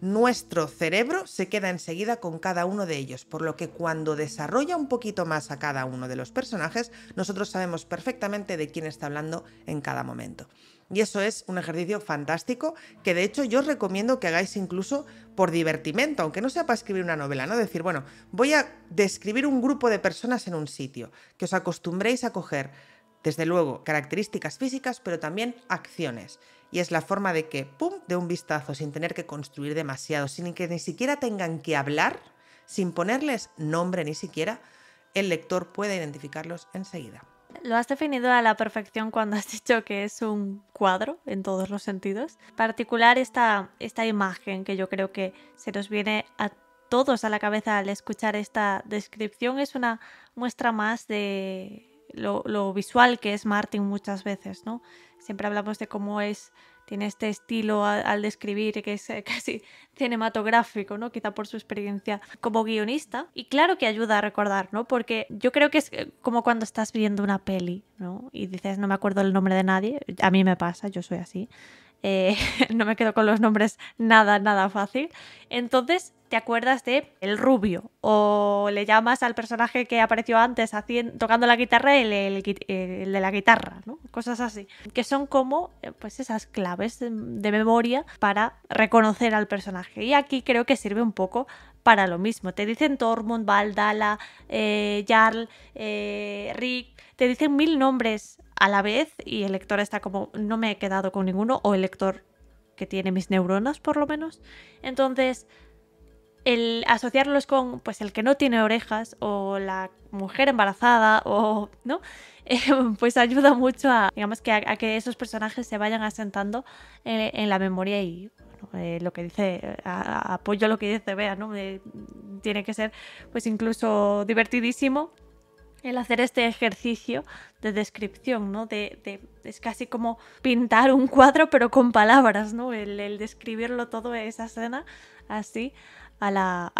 [SPEAKER 1] nuestro cerebro se queda enseguida con cada uno de ellos, por lo que cuando desarrolla un poquito más a cada uno de los personajes, nosotros sabemos perfectamente de quién está hablando en cada momento. Y eso es un ejercicio fantástico que de hecho yo os recomiendo que hagáis incluso por divertimento, aunque no sea para escribir una novela, ¿no? Decir, bueno, voy a describir un grupo de personas en un sitio, que os acostumbréis a coger, desde luego, características físicas, pero también acciones. Y es la forma de que, ¡pum!, de un vistazo, sin tener que construir demasiado, sin que ni siquiera tengan que hablar, sin ponerles nombre ni siquiera, el lector pueda identificarlos enseguida.
[SPEAKER 2] Lo has definido a la perfección cuando has dicho que es un cuadro en todos los sentidos. Particular esta, esta imagen que yo creo que se nos viene a todos a la cabeza al escuchar esta descripción es una muestra más de lo, visual que es Martin muchas veces, ¿no? Siempre hablamos de cómo es tiene este estilo al describir que es eh, (laughs) casi cinematográfico, ¿no? Quizá por su experiencia como guionista. Y claro que ayuda a recordar, ¿no? Porque yo creo que es eh, como cuando estás viendo una peli, ¿no? Y dices, no me acuerdo el nombre de nadie. A mí me pasa, yo soy así. Eh, (laughs) no me quedo con los nombres nada, nada fácil. Entonces, acuerdas de El Rubio o le llamas al personaje que apareció antes haciendo, tocando la guitarra el, de la guitarra, Cosas así, que son como eh, pues esas claves de, memoria para reconocer al personaje. Y aquí creo que sirve un poco para lo mismo. Te dicen Tormund, Valdala, eh, Jarl, eh, Rick, te dicen mil nombres a la vez y el lector está como no me he quedado con ninguno o el lector que tiene mis neuronas por lo menos. Entonces, el asociarlos con pues el que no tiene orejas o la mujer embarazada o no eh, (laughs) pues ayuda mucho a digamos que a, que esos personajes se vayan asentando eh, en, la memoria y eh, lo que dice apoyo lo que dice Bea no tiene que ser pues incluso divertidísimo el hacer este ejercicio de descripción, ¿no? De, es casi como pintar un cuadro pero con palabras, ¿no? El, el describirlo todo, esa escena, así, a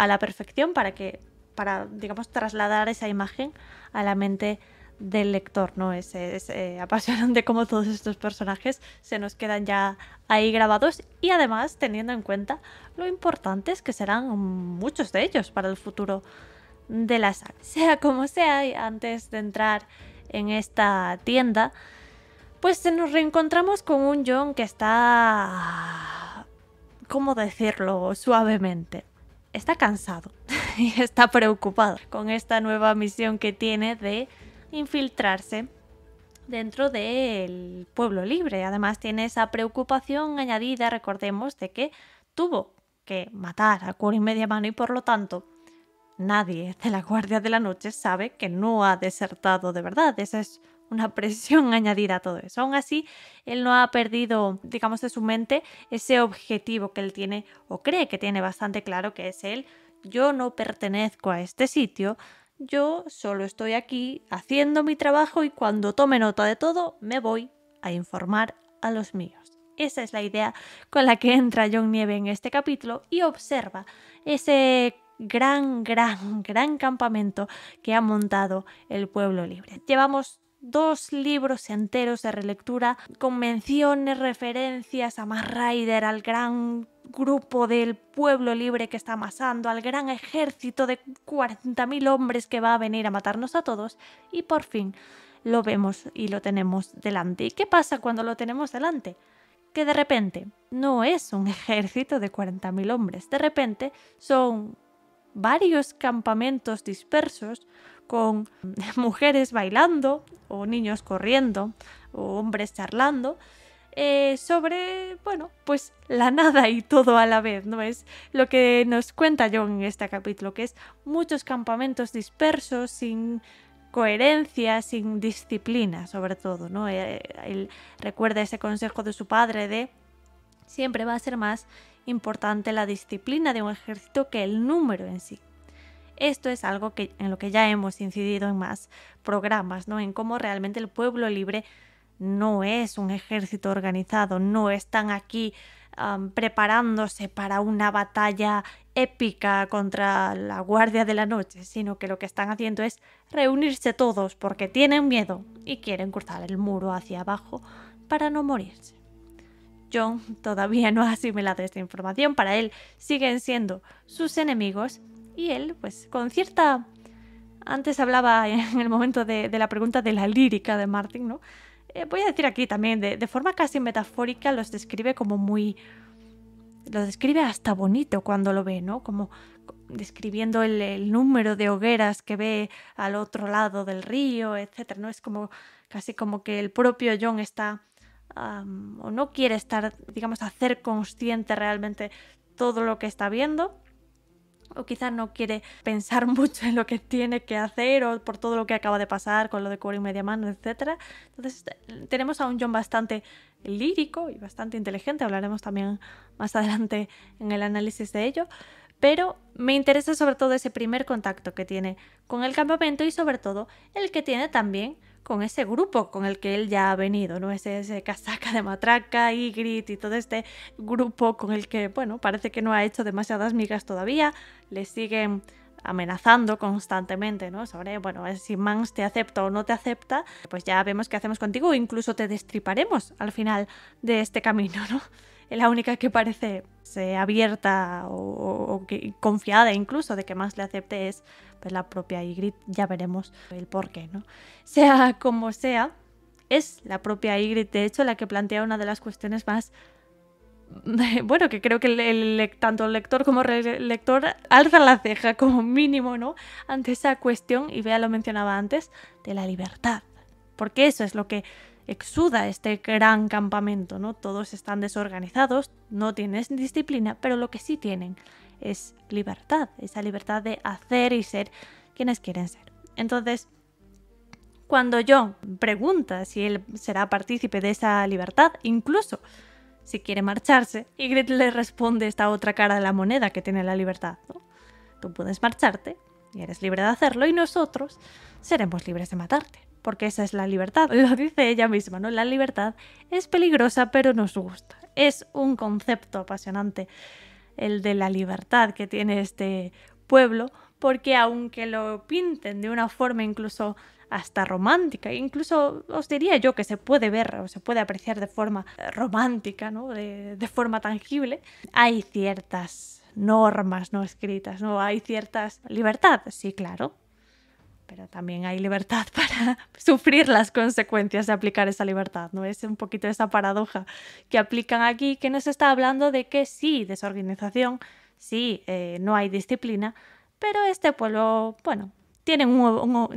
[SPEAKER 2] la, perfección para que, para, digamos, trasladar esa imagen a la mente del lector, ¿no? Es, eh, (laughs) apasionante como todos estos personajes se nos quedan ya ahí grabados y además teniendo en cuenta lo importantes que serán muchos de ellos para el futuro de la saga. (laughs) Sea como sea, antes de entrar en esta tienda, pues nos reencontramos con un John que está... ¿Cómo decirlo suavemente? está cansado (laughs) y está preocupado con esta nueva misión que tiene de infiltrarse dentro del pueblo libre. Además tiene esa preocupación añadida, recordemos, de que tuvo que matar a y media mano y por lo tanto nadie de la Guardia de la Noche sabe que no ha desertado de verdad. Esa es una presión (laughs) añadida a todo eso. Aún así, él no ha perdido, digamos, de su mente ese objetivo que él tiene o cree que tiene bastante claro que es él. Yo no pertenezco a este sitio, yo solo estoy aquí haciendo mi trabajo y cuando tome nota de todo me voy a informar a los míos. Esa es la idea con la que entra John Nieve en este capítulo y observa ese gran, gran, gran campamento que ha montado el pueblo libre. Llevamos dos libros enteros de relectura con menciones, referencias a Marrider, al gran grupo del pueblo libre que está amasando, al gran ejército de 40.000 hombres que va a venir a matarnos a todos y por fin lo vemos y lo tenemos delante. ¿Y qué pasa cuando lo tenemos delante? Que de repente no es un ejército de 40.000 hombres, de repente son varios campamentos dispersos con (laughs) mujeres bailando o niños corriendo o hombres charlando. Eh, sobre, bueno, pues la nada y todo a la vez, ¿no? Es lo que nos cuenta John en este capítulo, que es muchos campamentos dispersos, sin coherencia, sin disciplina, sobre todo, ¿no? Eh, él recuerda ese consejo de su padre de siempre va a ser más importante la disciplina de un ejército que el número en sí. Esto es algo en lo que ya hemos incidido en más programas, ¿no? En cómo realmente el pueblo libre no es un ejército organizado, no están aquí preparándose para una batalla épica contra la Guardia de la Noche, sino que lo que están haciendo es reunirse todos porque tienen miedo y quieren cruzar el muro hacia abajo para no morirse. John todavía no ha asimilado esta información, para él siguen siendo sus enemigos y él, pues con cierta... Antes hablaba en el momento de, la pregunta de la lírica de Martin, ¿no? Eh, voy a decir aquí también, de, forma casi metafórica, los describe como muy... Los describe hasta bonito cuando lo ve, ¿no? Como describiendo el, número de hogueras que ve al otro lado del río, etc. ¿no? Es como casi como que el propio John está o no quiere estar, digamos, hacer consciente realmente todo lo que está viendo o quizá no quiere pensar (laughs) mucho en lo que tiene que hacer o por todo lo que acaba de pasar con lo de media mano, etc. Entonces tenemos a un John bastante lírico y bastante inteligente, hablaremos también más adelante en el análisis de ello, pero me interesa sobre todo ese primer contacto que tiene con el campamento y sobre todo el que tiene también con ese grupo con el que él ya ha venido, ¿no? Ese, ese casaca de matraca y grit y todo este grupo con el que, bueno, parece que no ha hecho demasiadas migas todavía, le siguen amenazando constantemente, ¿no? Sobre, bueno, si Mans te acepta o no te acepta, pues ya vemos qué hacemos contigo, incluso te destriparemos al final de este camino, ¿no? la única que parece se eh, abierta o, confiada incluso de que Mans le acepte es pues la propia Ygritte, ya veremos el por qué, ¿no? (laughs) Sea como sea, es la propia Ygritte, de hecho, la que plantea una de las cuestiones más (laughs) bueno, que creo que tanto el lector como el lector alza la ceja como mínimo, ¿no? Ante esa cuestión, y vea lo mencionaba antes, de la libertad. Porque eso es lo que exuda este gran campamento, ¿no? Todos están desorganizados, no tienen disciplina, pero lo que sí tienen es libertad, esa libertad de hacer y ser quienes quieren ser. Entonces, cuando yo pregunta si él será partícipe de esa libertad, incluso si quiere marcharse, Grit le responde esta otra cara de la moneda que tiene la libertad. Tú puedes marcharte y eres libre de hacerlo y nosotros seremos libres de matarte porque esa es la libertad, lo dice ella misma, ¿no? La libertad es peligrosa pero nos gusta. Es un concepto apasionante el de la libertad que tiene este pueblo, porque aunque lo pinten de una forma incluso hasta romántica, incluso os diría yo que se puede ver o se puede apreciar de forma eh, romántica, ¿no? de, de forma tangible, hay ciertas normas no escritas, ¿no? Hay ciertas libertad, sí, claro, pero también hay libertad (laughs) para sufrir las consecuencias de aplicar esa libertad, ¿no? Es un poquito esa paradoja que aplican aquí, que nos está hablando de que sí, desorganización, sí, eh, no hay disciplina, pero este pueblo, bueno, tienen,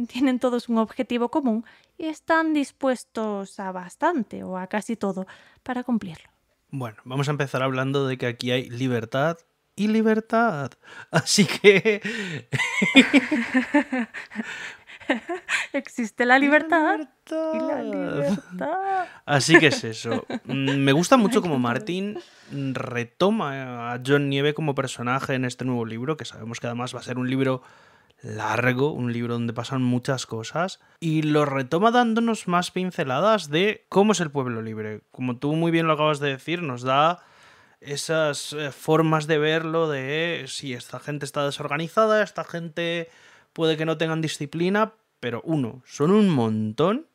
[SPEAKER 2] tienen todos un objetivo común y están dispuestos a bastante o a casi
[SPEAKER 3] todo para cumplirlo. Bueno, vamos a empezar hablando de que aquí hay libertad y libertad. Así que...
[SPEAKER 2] Existe la libertad. Y la libertad.
[SPEAKER 3] Así que es eso. Mm, me gusta mucho como (laughs) Martín retoma a John Nieve como personaje en este nuevo libro, que sabemos que además va a ser un libro largo, un libro donde pasan muchas cosas, y lo retoma dándonos más pinceladas de cómo es el pueblo libre. Como tú muy bien lo acabas de decir, nos da esas eh, formas de verlo de si esta gente está desorganizada, esta gente puede que no tengan disciplina, pero uno, son un montón.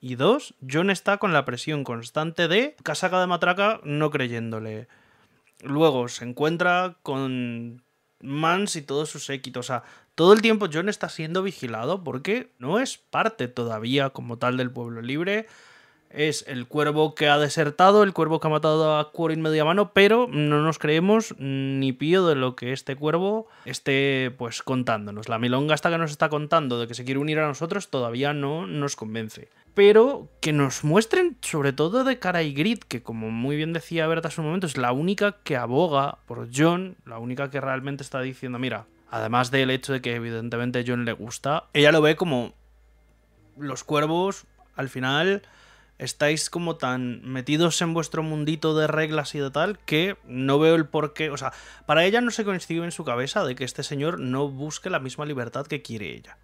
[SPEAKER 3] Y dos, John está con la presión constante de casaca de matraca no creyéndole. Luego se encuentra con Mans y todos sus séquitos. O sea, todo el tiempo John está siendo vigilado porque no es parte todavía como tal del pueblo libre es el cuervo que ha desertado, el cuervo que ha matado a en media mano, pero no nos creemos ni pío de lo que este cuervo esté pues contándonos. La milonga hasta que nos está contando de que se quiere unir a nosotros todavía no nos convence. Pero que nos muestren, sobre todo de cara y grit, que como muy bien decía Berta hace un momento, es la única que aboga por John, la única que realmente está diciendo, mira, además del hecho de que evidentemente John le gusta, ella lo ve como los cuervos al final estáis como tan metidos en vuestro mundito de reglas y de tal que no veo el por qué. O sea, para ella no se coincidió en su cabeza de que este señor no busque la misma libertad que quiere ella.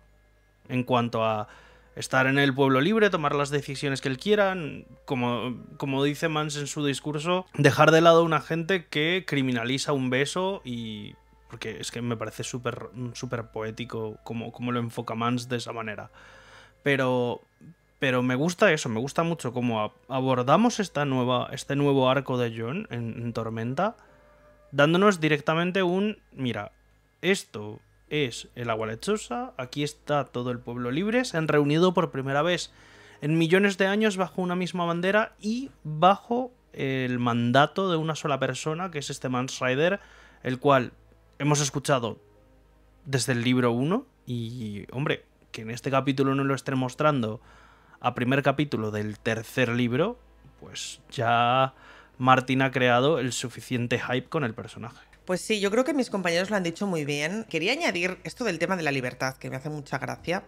[SPEAKER 3] En cuanto a estar en el pueblo libre, tomar las decisiones que él quiera, como, como dice Mans en su discurso, dejar de lado a una gente que criminaliza un beso y... Porque es que me parece súper súper poético como, como lo enfoca Mans de esa manera. Pero, pero me gusta eso, me gusta mucho cómo abordamos esta nueva, este nuevo arco de John en, Tormenta, dándonos directamente un, mira, esto es el agua lechosa, aquí está todo el pueblo libre, se han reunido por primera vez en millones de años bajo una misma bandera y bajo el mandato de una sola persona, que es este Mans el cual hemos escuchado desde el libro 1 y, hombre, que en este capítulo no lo esté mostrando a primer capítulo del tercer libro, pues ya Martín ha creado el suficiente hype con el personaje.
[SPEAKER 1] Pues sí, yo creo que mis compañeros lo han dicho muy bien. Quería añadir esto del tema de la libertad, que me hace mucha gracia.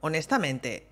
[SPEAKER 1] Honestamente,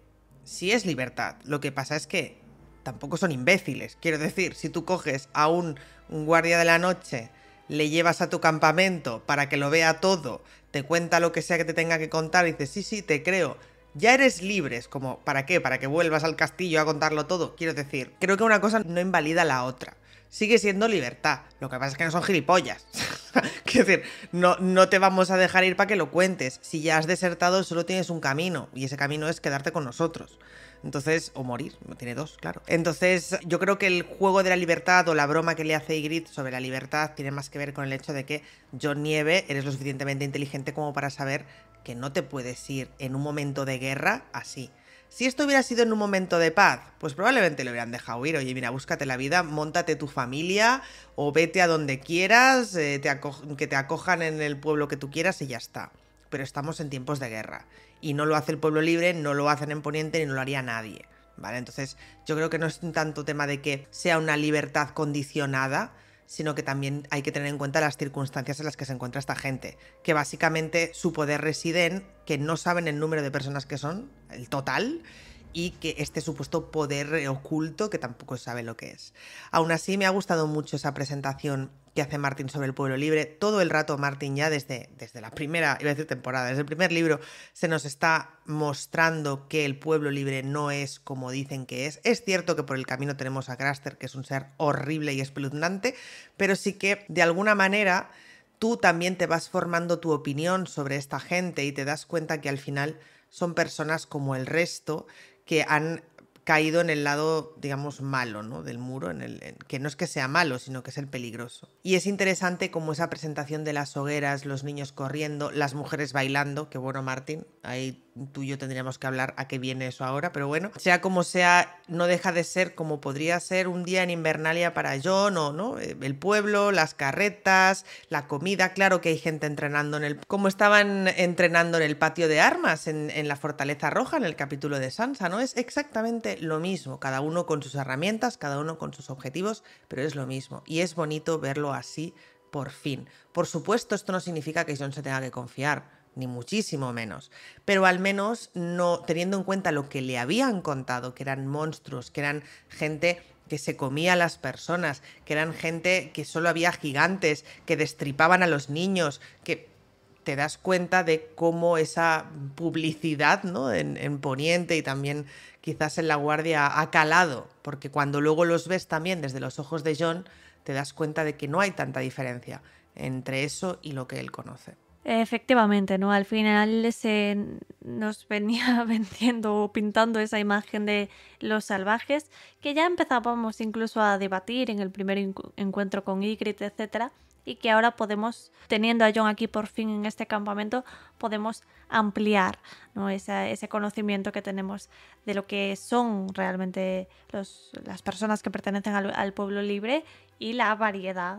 [SPEAKER 1] si es libertad. Lo que pasa es que tampoco son imbéciles. Quiero decir, si tú coges a un, un guardia de la noche, le llevas a tu campamento para que lo vea todo, te cuenta lo que sea que te tenga que contar y dices, sí, sí, te creo, ya eres libres? como, ¿para qué? ¿Para que vuelvas al castillo a contarlo todo? Quiero decir, creo que una cosa no invalida la otra. Sigue siendo libertad. Lo que pasa es que no son gilipollas. (laughs) quiero decir, no, no te vamos a dejar ir para que lo cuentes. Si ya has desertado, solo tienes un camino. Y ese camino es quedarte con nosotros. Entonces, o morir, no tiene dos, claro. Entonces, yo creo que el juego de la libertad o la broma que le hace Ygritte sobre la libertad tiene más que ver con el hecho de que John Nieve eres lo suficientemente inteligente como para saber que no te puedes ir en un momento de guerra así. Si esto hubiera sido en un momento de paz, pues probablemente lo hubieran dejado ir. Oye, mira, búscate la vida, montate tu familia o vete a donde quieras, eh, que te acojan en el pueblo que tú quieras y ya está. Pero estamos en tiempos de guerra. Y no lo hace el pueblo libre, no lo hacen en Poniente ni no lo haría nadie. ¿Vale? Entonces, yo creo que no es tanto tema de que sea una libertad condicionada, sino que también hay que tener en cuenta las circunstancias en las que se encuentra esta gente, que básicamente su poder reside en que no saben el número de personas que son, el total, y que este supuesto poder oculto que tampoco sabe lo que es. Aún así me ha gustado mucho esa presentación que hace Martin sobre el pueblo libre. Todo el rato Martin ya desde, desde la primera, iba decir temporada, desde el primer libro se nos está mostrando que el pueblo libre no es como dicen que es. Es cierto que por el camino tenemos a Craster, que es un ser horrible y espeluznante, pero sí que de alguna manera tú también te vas formando tu opinión sobre esta gente y te das cuenta que al final son personas como el resto que han caído en el lado, digamos, malo ¿no? del muro, en el, que no es que sea malo, sino que es el peligroso. Y es interesante como esa presentación de las hogueras, los niños corriendo, las mujeres bailando, que bueno, Martín, ahí tú y yo tendríamos que hablar a qué viene eso ahora, pero bueno, sea como sea, no deja de ser como podría ser un día en Invernalia para John o no, eh, el pueblo, las carretas, la comida, claro que hay gente entrenando en el... como estaban entrenando en el patio de armas, en, la Fortaleza Roja, en el capítulo de Sansa, ¿no? Es exactamente lo mismo, cada uno con sus herramientas, cada uno con sus objetivos, pero es lo mismo. Y es bonito verlo así por fin. Por supuesto, esto no significa que John se tenga que confiar ni muchísimo menos. Pero al menos no teniendo en cuenta lo que le habían contado, que eran monstruos, que eran gente que se comía a las personas, que eran gente que solo había gigantes, que destripaban a los niños, que te das cuenta de cómo esa publicidad ¿no? en, en, Poniente y también quizás en La Guardia ha calado, porque cuando luego los ves también desde los ojos de John, te das cuenta de que no hay tanta diferencia entre eso y lo que él conoce.
[SPEAKER 2] Efectivamente, ¿no? Al final se nos venía (laughs) vendiendo o pintando esa imagen de los salvajes, que ya empezábamos incluso a debatir en el primer encuentro con Ygritte, etcétera, y que ahora podemos, teniendo a John aquí por fin en este campamento, podemos ampliar ¿no? ese, conocimiento que tenemos de lo que son realmente las personas que pertenecen al pueblo libre y la variedad,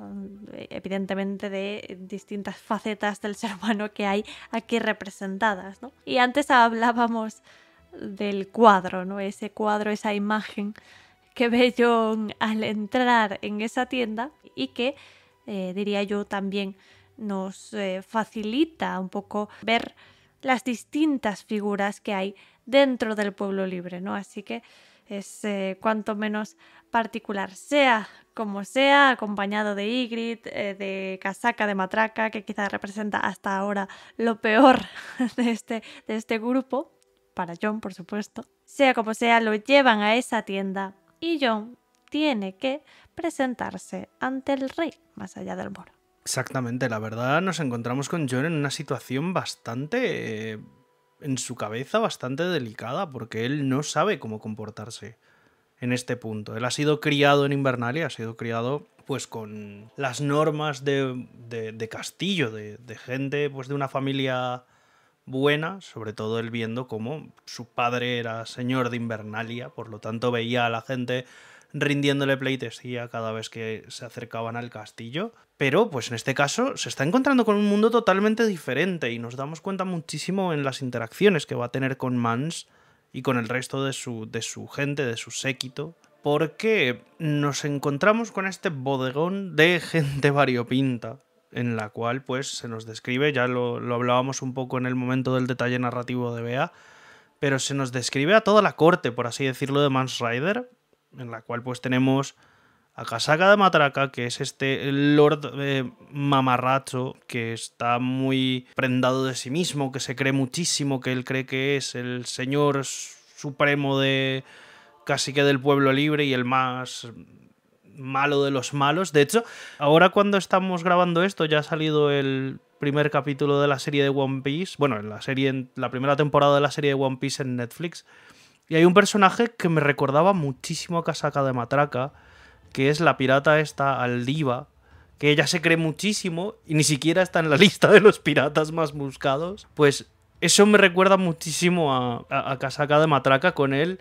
[SPEAKER 2] eh, evidentemente, de distintas facetas del ser humano que hay aquí representadas. ¿no? Y antes hablábamos del cuadro, ¿no? ese cuadro, esa imagen que ve John al entrar en esa tienda y que, eh, diría yo, también nos eh, facilita un poco ver las distintas figuras que hay dentro del pueblo libre, ¿no? Así que es eh, cuanto menos particular. Sea como sea, acompañado de Ygritte, eh, de Casaca, de Matraca, que quizás representa hasta ahora lo peor (laughs) de este, de este grupo, para John, por supuesto. Sea como sea, lo llevan a esa tienda y John tiene que presentarse ante el rey, más allá del moro.
[SPEAKER 3] Exactamente, la verdad nos encontramos con John en una situación bastante... Eh, en su cabeza bastante delicada porque él no sabe cómo comportarse en este punto. Él ha sido criado en Invernalia, ha sido criado pues con las normas de, de, castillo, de, de, gente pues de una familia buena, sobre todo él viendo cómo su padre era señor de Invernalia, por lo tanto veía a la gente rindiéndole pleitesía cada vez que se acercaban al castillo. Pero, pues en este caso, se está encontrando con un mundo totalmente diferente y nos damos cuenta muchísimo en las interacciones que va a tener con Mans y con el resto de su, de su gente, de su séquito, porque nos encontramos con este bodegón de (laughs) gente variopinta, en la cual pues se nos describe, ya lo, lo hablábamos un poco en el momento del detalle narrativo de Bea, pero se nos describe a toda la corte, por así decirlo, de Mans Rider, en la cual pues tenemos a Casaca de Matraca, que es este Lord eh, mamarracho que está muy prendado de sí mismo, que se cree muchísimo, que él cree que es el señor supremo de casi que del pueblo libre y el más malo de los malos. De hecho, ahora cuando estamos grabando esto ya ha salido el primer capítulo de la serie de One Piece, bueno, la serie la primera temporada de la serie de One Piece en Netflix. Y hay un personaje que me recordaba muchísimo a Casaca de Matraca, que es la pirata esta Aldiva, que ella se cree muchísimo y ni siquiera está en la (laughs) lista de los piratas más buscados. Pues eso me recuerda muchísimo a, a, Casaca de Matraca con él.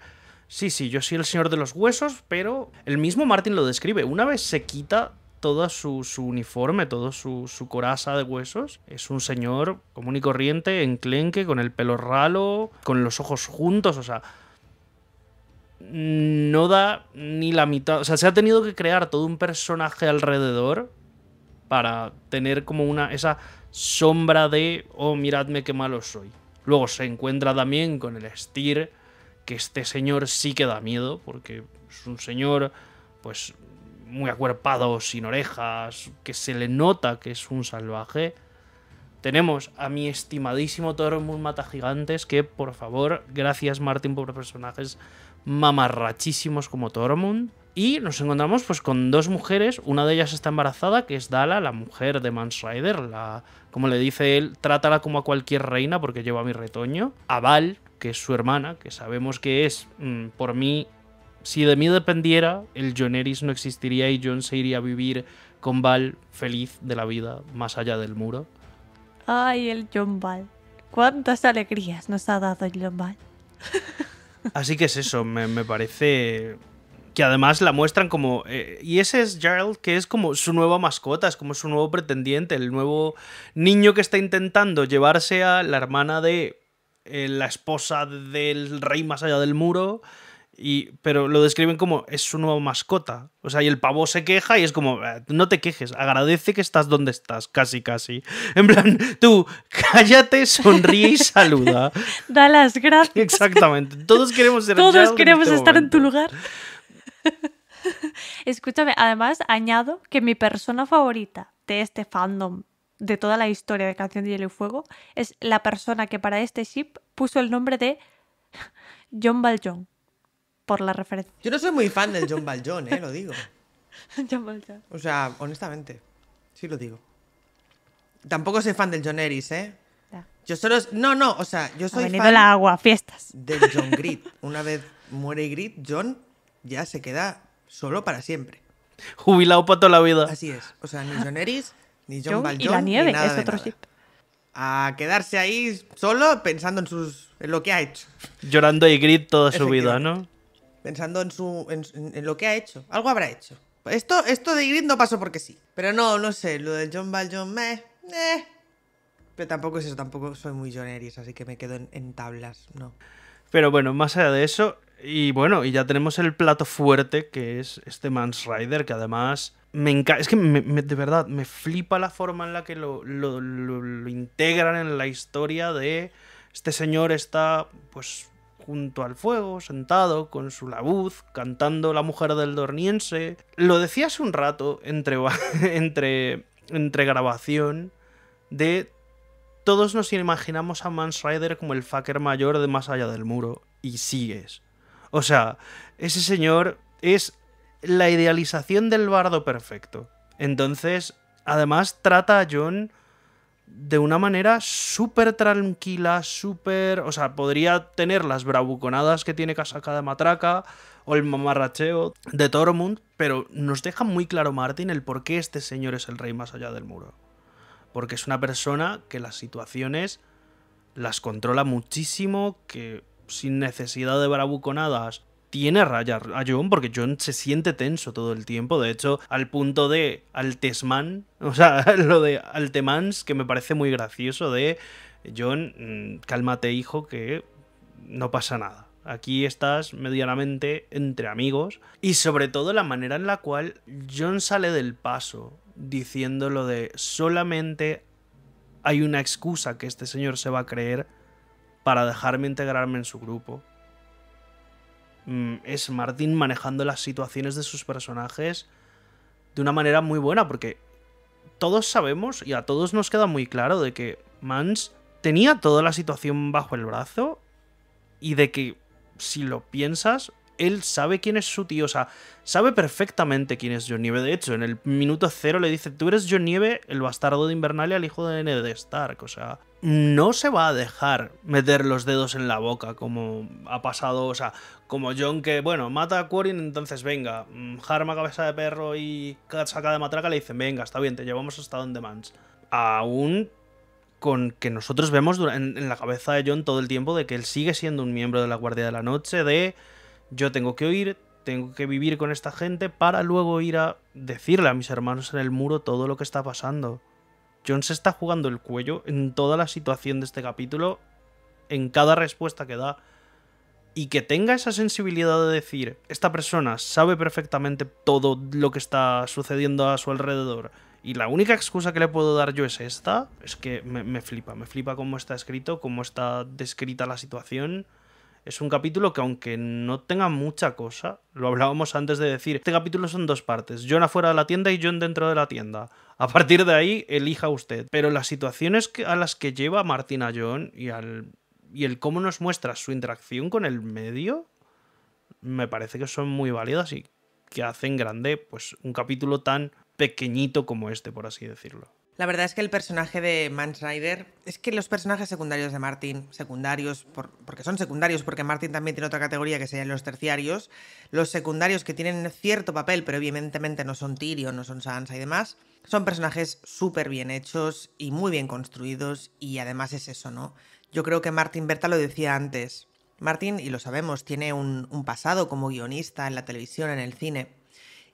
[SPEAKER 3] Sí, sí, yo soy el señor de los huesos, pero el mismo Martin lo describe. Una vez se quita todo su, uniforme, todo su, su, coraza de huesos, es un señor común y corriente, enclenque, con el pelo ralo, con los ojos juntos, o sea, no da ni la mitad. O sea, se ha tenido que crear todo un personaje alrededor para tener como una. esa sombra de. Oh, miradme qué malo soy. Luego se encuentra también con el Stir, Que este señor sí que da miedo. Porque es un señor. Pues. muy acuerpado, sin orejas. Que se le nota que es un salvaje. Tenemos a mi estimadísimo muy Mata Gigantes, que por favor, gracias Martín por los personajes mamarrachísimos como Tormund. Y nos encontramos pues con dos mujeres, una de ellas está embarazada, que es Dala, la mujer de Mansrider. la, como le dice él, trátala como a cualquier reina porque lleva mi retoño. A Val, que es su hermana, que sabemos que es, mm, por mí, si de mí dependiera, el Joneris no existiría y John se iría a vivir con Val feliz de la vida, más allá del muro.
[SPEAKER 2] Ay, el John Val. Cuántas alegrías nos ha dado el John Val.
[SPEAKER 3] (laughs) Así que es eso, me, parece que además la muestran como... Eh, y ese es Gerald, que es como su nueva mascota, es como su nuevo pretendiente, el nuevo niño que está intentando llevarse a la hermana de eh, la esposa del rey más allá del muro pero lo describen como es su nueva mascota. O sea, y el pavo se queja y es como, eh, no te quejes, agradece que estás donde estás, casi, casi. (laughs) En plan, tú, (laughs) cállate, sonríe y saluda. (laughs) da las gracias. Exactamente. Todos queremos ser Todos queremos este estar en tu
[SPEAKER 2] lugar. Escúchame, además añado que mi persona favorita de este fandom de toda la historia de Canción de Hielo y Fuego es la persona que para este ship puso el nombre de John Baljong la referencia.
[SPEAKER 1] Yo no soy muy fan del John Valjean, ¿eh? Lo digo.
[SPEAKER 2] (laughs) John
[SPEAKER 1] O sea, honestamente, sí lo digo. Tampoco soy fan del John Eris, ¿eh? Yo solo... No, no, o sea, yo soy venido la agua,
[SPEAKER 2] fiestas. Del John
[SPEAKER 1] Grit. (laughs) Una vez muere Grit, John ya se queda solo para siempre. Jubilado para toda la vida. Así es. O sea, ni John Eris, ni John, John ni nada es otro nada. A quedarse ahí solo pensando en sus en lo que ha hecho.
[SPEAKER 3] Llorando y grit toda su vida, ¿no?
[SPEAKER 1] pensando en, su, en, lo que ha hecho. Algo habrá hecho. Esto, esto de Ygritte no pasó porque sí. Pero no, no sé, lo del John Valjean, me eh. Pero tampoco es eso, tampoco soy muy John así que me quedo en, tablas, no.
[SPEAKER 3] Pero bueno, más allá de eso, y bueno, y ya tenemos el plato fuerte que es este Mans Rider, que además me Es que de verdad me flipa la forma en la que lo, lo, integran en la historia de este señor está, pues, junto al fuego, sentado con su labuz... cantando La mujer del dorniense. Lo decía hace un rato entre, (laughs) entre, grabación de todos nos imaginamos a Mans como el fucker mayor de más allá del muro y sigues. O sea, ese señor es la idealización del bardo perfecto. Entonces, además trata a John de una manera súper tranquila, súper... O sea, podría tener las bravuconadas que tiene de matraca o el mamarracheo de Tormund, pero nos deja muy claro Martin el por qué este señor es el rey más allá del muro. Porque es una persona que las situaciones las controla muchísimo, que sin necesidad de bravuconadas tiene a raya a John porque John se siente tenso todo el tiempo, de hecho, al punto de Altesman, (laughs) o sea, lo de Altemans, que me parece muy gracioso, de John, mm, cálmate hijo, que no pasa nada. Aquí estás medianamente entre amigos. Y sobre todo la manera en la cual John sale del paso diciendo lo de solamente hay una excusa que este señor se va a creer para dejarme integrarme en su grupo. Mm, es Martin manejando las situaciones de sus personajes de una manera muy buena, porque todos sabemos y a todos nos queda muy claro de que Mans tenía toda la situación bajo el brazo y de que, si lo piensas, él sabe quién es su tío, o sea, sabe perfectamente quién es John Nieve. De hecho, en el minuto cero le dice, tú eres John Nieve, el bastardo de Invernalia, el hijo de Ned Stark, o sea no se va a dejar meter los dedos en la boca, como ha pasado, o sea, como John que, bueno, mata a Quarin, entonces venga, mm, Harma cabeza de perro y saca de matraca le dicen, venga, está bien, te llevamos hasta donde mans. Aún con que nosotros vemos en la cabeza de John todo el tiempo de que él sigue siendo un miembro de la Guardia de la Noche, de yo tengo que oír, tengo que vivir con esta gente para luego ir a decirle a mis hermanos en el muro todo lo que está pasando. John se está jugando el cuello en toda la situación de este capítulo, en cada respuesta que da. Y que tenga esa sensibilidad de decir, esta persona sabe perfectamente todo lo que está sucediendo a su alrededor. Y la única excusa que le puedo dar yo es esta. Es que me, flipa, me flipa cómo está escrito, cómo está descrita la situación. Es un capítulo que aunque no tenga mucha cosa, lo hablábamos antes de decir, este capítulo son dos partes, John afuera de la tienda y John dentro de la tienda. A partir de ahí, elija usted. Pero las situaciones a las que lleva Martina a John y, y el cómo nos muestra su interacción con el medio, me parece que son muy válidas y que hacen grande pues, un capítulo tan pequeñito como este, por así decirlo.
[SPEAKER 1] La verdad es que el personaje de Man Rider, es que los personajes secundarios de Martin, secundarios, porque son secundarios, porque Martin también tiene otra categoría que serían los terciarios, los secundarios que tienen cierto papel, pero evidentemente no son Tyrion, no son Sansa y demás, son personajes súper bien hechos y muy bien construidos, y además es eso, ¿no? Yo creo que Martin Berta lo decía antes. Martin, y lo sabemos, tiene un pasado como guionista en la televisión, en el cine.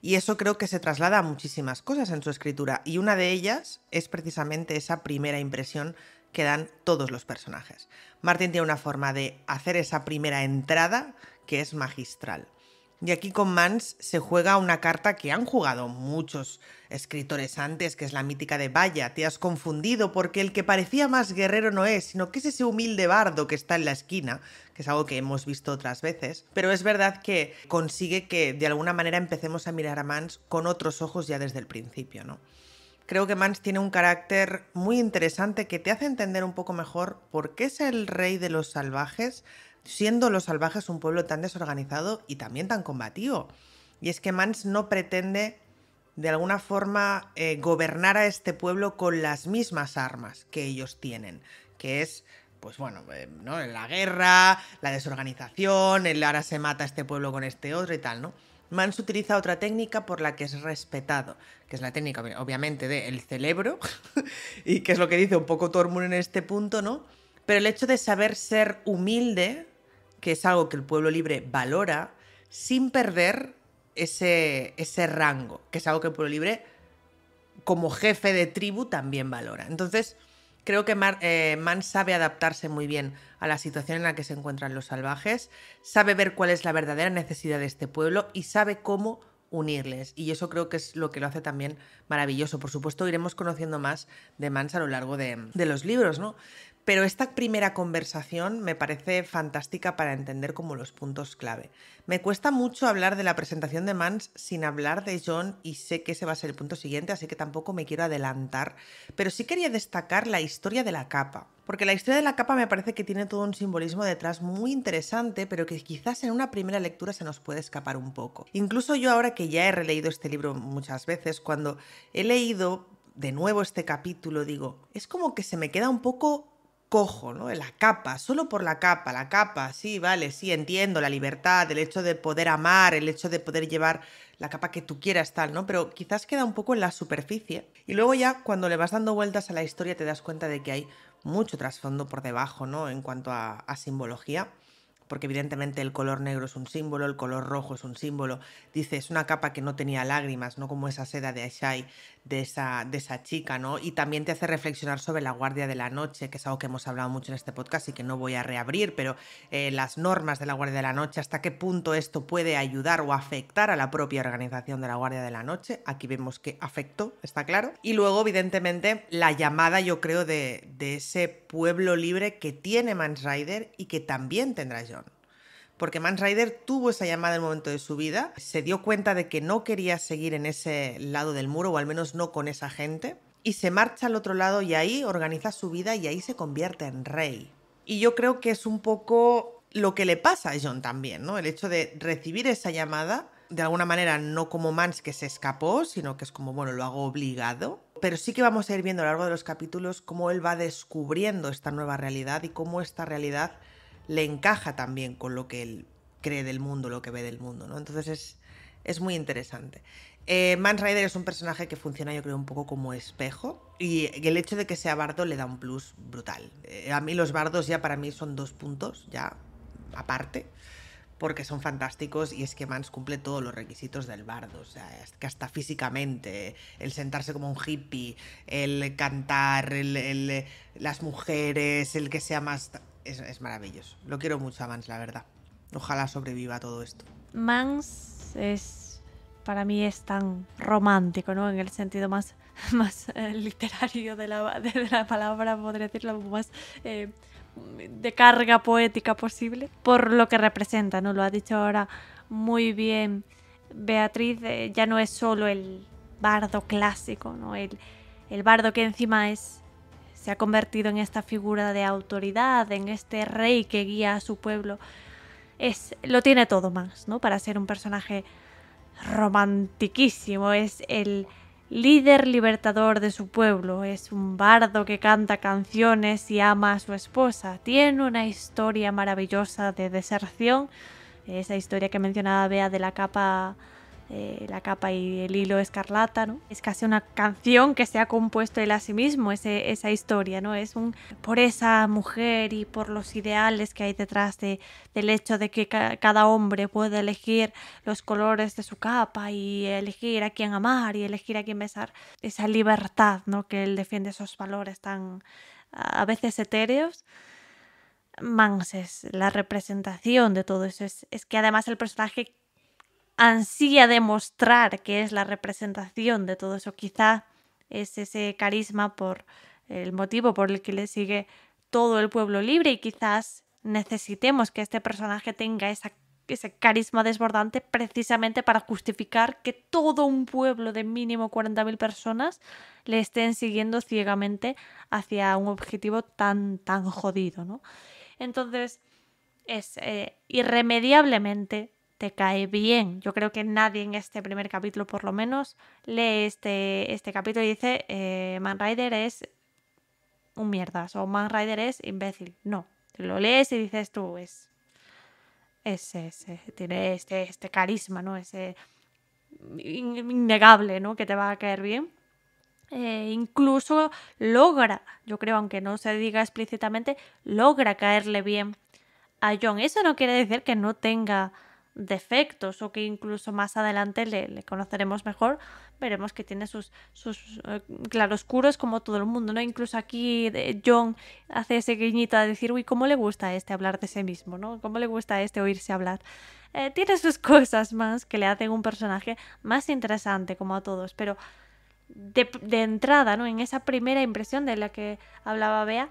[SPEAKER 1] Y eso creo que se traslada a muchísimas cosas en su escritura. Y una de ellas es precisamente esa primera impresión que dan todos los personajes. Martin tiene una forma de hacer esa primera entrada que es magistral. Y aquí con Mans se juega una carta que han jugado muchos escritores antes, que es la mítica de Vaya, te has confundido porque el que parecía más guerrero no es, sino que es ese humilde bardo que está en la esquina, que es algo que hemos visto otras veces. Pero es verdad que consigue que de alguna manera empecemos a mirar a Mans con otros ojos ya desde el principio, ¿no? Creo que Mans tiene un carácter muy interesante que te hace entender un poco mejor por qué es el rey de los salvajes, siendo los salvajes un pueblo tan desorganizado y también tan combativo. Y es que Mans no pretende de alguna forma eh, gobernar a este pueblo con las mismas armas que ellos tienen, que es pues bueno, eh, ¿no? la guerra, la desorganización, el ahora se mata a este pueblo con este otro y tal, ¿no? Mans utiliza otra técnica por la que es respetado, que es la técnica obviamente del el celebro, (laughs) y que es lo que dice un poco Tormund en este punto, ¿no? Pero el hecho de saber ser humilde, que es algo que el pueblo libre valora, sin perder ese, ese rango, que es algo que el pueblo libre, como jefe de tribu, también valora. Entonces, creo que Mans eh, Man sabe adaptarse muy bien a la situación en la que se encuentran los salvajes, sabe ver cuál es la verdadera necesidad de este pueblo y sabe cómo unirles. Y eso creo que es lo que lo hace también maravilloso. Por supuesto, iremos conociendo más de Mans a lo largo de, de los libros, ¿no? Pero esta primera conversación me parece fantástica para entender como los puntos clave. Me cuesta mucho hablar de la presentación de Mans sin hablar de John y sé que ese va a ser el punto siguiente, así que tampoco me quiero adelantar. Pero sí quería destacar la historia de la capa, porque la historia de la capa me parece que tiene todo un simbolismo detrás muy interesante, pero que quizás en una primera lectura se nos puede escapar un poco. Incluso yo ahora que ya he releído este libro muchas veces, cuando he leído de nuevo este capítulo, digo, es como que se me queda un poco cojo, ¿no? La capa, solo por la capa, la capa, sí, vale, sí, entiendo, la libertad, el hecho de poder amar, el hecho de poder llevar la capa que tú quieras, tal, ¿no? Pero quizás queda un poco en la superficie. Y luego ya cuando le vas dando vueltas a la historia te das cuenta de que hay mucho trasfondo por debajo, ¿no? En cuanto a, simbología. Porque evidentemente el color negro es un símbolo, el color rojo es un símbolo. Dice, es una capa que no tenía lágrimas, no como esa seda de Aishai de esa, de esa chica, ¿no? Y también te hace reflexionar sobre la guardia de la noche, que es algo que hemos hablado mucho en este podcast y que no voy a reabrir, pero eh, las normas de la guardia de la noche, hasta qué punto esto puede ayudar o afectar a la propia organización de la guardia de la noche. Aquí vemos que afectó, está claro. Y luego, evidentemente, la llamada, yo creo, de, de ese pueblo libre que tiene Mansrider y que también tendrá John porque Mans Rider tuvo esa llamada en el momento de su vida, se dio cuenta de que no quería seguir en ese lado del muro, o al menos no con esa gente, y se marcha al otro lado y ahí organiza su vida y ahí se convierte en rey. Y yo creo que es un poco lo que le pasa a John también, ¿no? El hecho de recibir esa llamada, de alguna manera no como Mans que se escapó, sino que es como, bueno, lo hago obligado. Pero sí que vamos a ir viendo a lo largo de los capítulos cómo él va descubriendo esta nueva realidad y cómo esta realidad le encaja también con lo que él cree del mundo, lo que ve del mundo, ¿no? Entonces es, muy interesante. Eh, Mans Rider es un personaje que funciona, yo creo, un poco como espejo. Y el hecho de que sea bardo le da un plus brutal. Eh, a mí los bardos ya para mí son dos puntos, ya aparte, porque son fantásticos y es que Mans cumple todos los requisitos del bardo. O sea, que hasta físicamente, el sentarse como un hippie, el cantar, las mujeres, el que sea más es, maravilloso. Lo quiero mucho a Mans, la verdad. Ojalá sobreviva todo esto.
[SPEAKER 2] Mans es. Para mí es tan romántico, ¿no? En el sentido más, (laughs) más eh, literario de la, (laughs) de, la, palabra, podría decirlo, más eh, de carga poética posible, por lo que representa, ¿no? Lo ha dicho ahora muy bien Beatriz, eh, ya no es solo el bardo clásico, ¿no? El, el bardo que encima es se ha convertido en esta figura de autoridad, en este rey que guía a su pueblo, es, lo tiene todo más, ¿no? Para ser un personaje romantiquísimo, es el líder libertador de su pueblo, es un bardo que canta canciones y ama a su esposa, tiene una historia maravillosa de deserción, esa historia que mencionaba Bea de la capa eh, la capa y el hilo escarlata, ¿no? Es casi una canción que se ha compuesto él a sí mismo, esa historia, ¿no? Es un por esa mujer y por los ideales que hay detrás de, del hecho de que cada hombre puede elegir los colores de su capa y elegir a quién amar y elegir a quién besar. Esa libertad, ¿no? Que él defiende esos valores tan a veces etéreos. Manses, la representación de todo eso. es, que además el personaje ansía demostrar que es la representación de todo eso. Quizá es ese carisma por el motivo por el que le sigue todo el pueblo libre y quizás necesitemos que este personaje tenga esa, ese carisma desbordante precisamente para justificar que todo un pueblo de mínimo 40.000 personas le estén siguiendo ciegamente hacia un objetivo tan, tan jodido, ¿no? Entonces, es eh, irremediablemente te cae bien. Yo creo que nadie en este primer capítulo, por lo menos, lee este, este capítulo y dice, eh, Man Rider es un mierdas o Man Rider es imbécil. No, lo lees y dices tú, es... ese, tiene este, este carisma, ¿no? Ese innegable, ¿no? Que te va a caer bien. Eh, incluso logra, yo creo, aunque no se diga explícitamente, logra caerle bien a John. Eso no quiere decir que no tenga defectos o que incluso más adelante le, conoceremos mejor, veremos que tiene sus, eh, claroscuros como todo el mundo, ¿no? Incluso aquí eh, John hace ese guiñito de decir, uy, ¿cómo le gusta a este hablar de sí mismo, ¿no? ¿Cómo le gusta a este oírse hablar? Eh, tiene sus (laughs) cosas más que le hacen un personaje más interesante como a todos, pero de, entrada, ¿no? En esa primera impresión de la que hablaba Bea,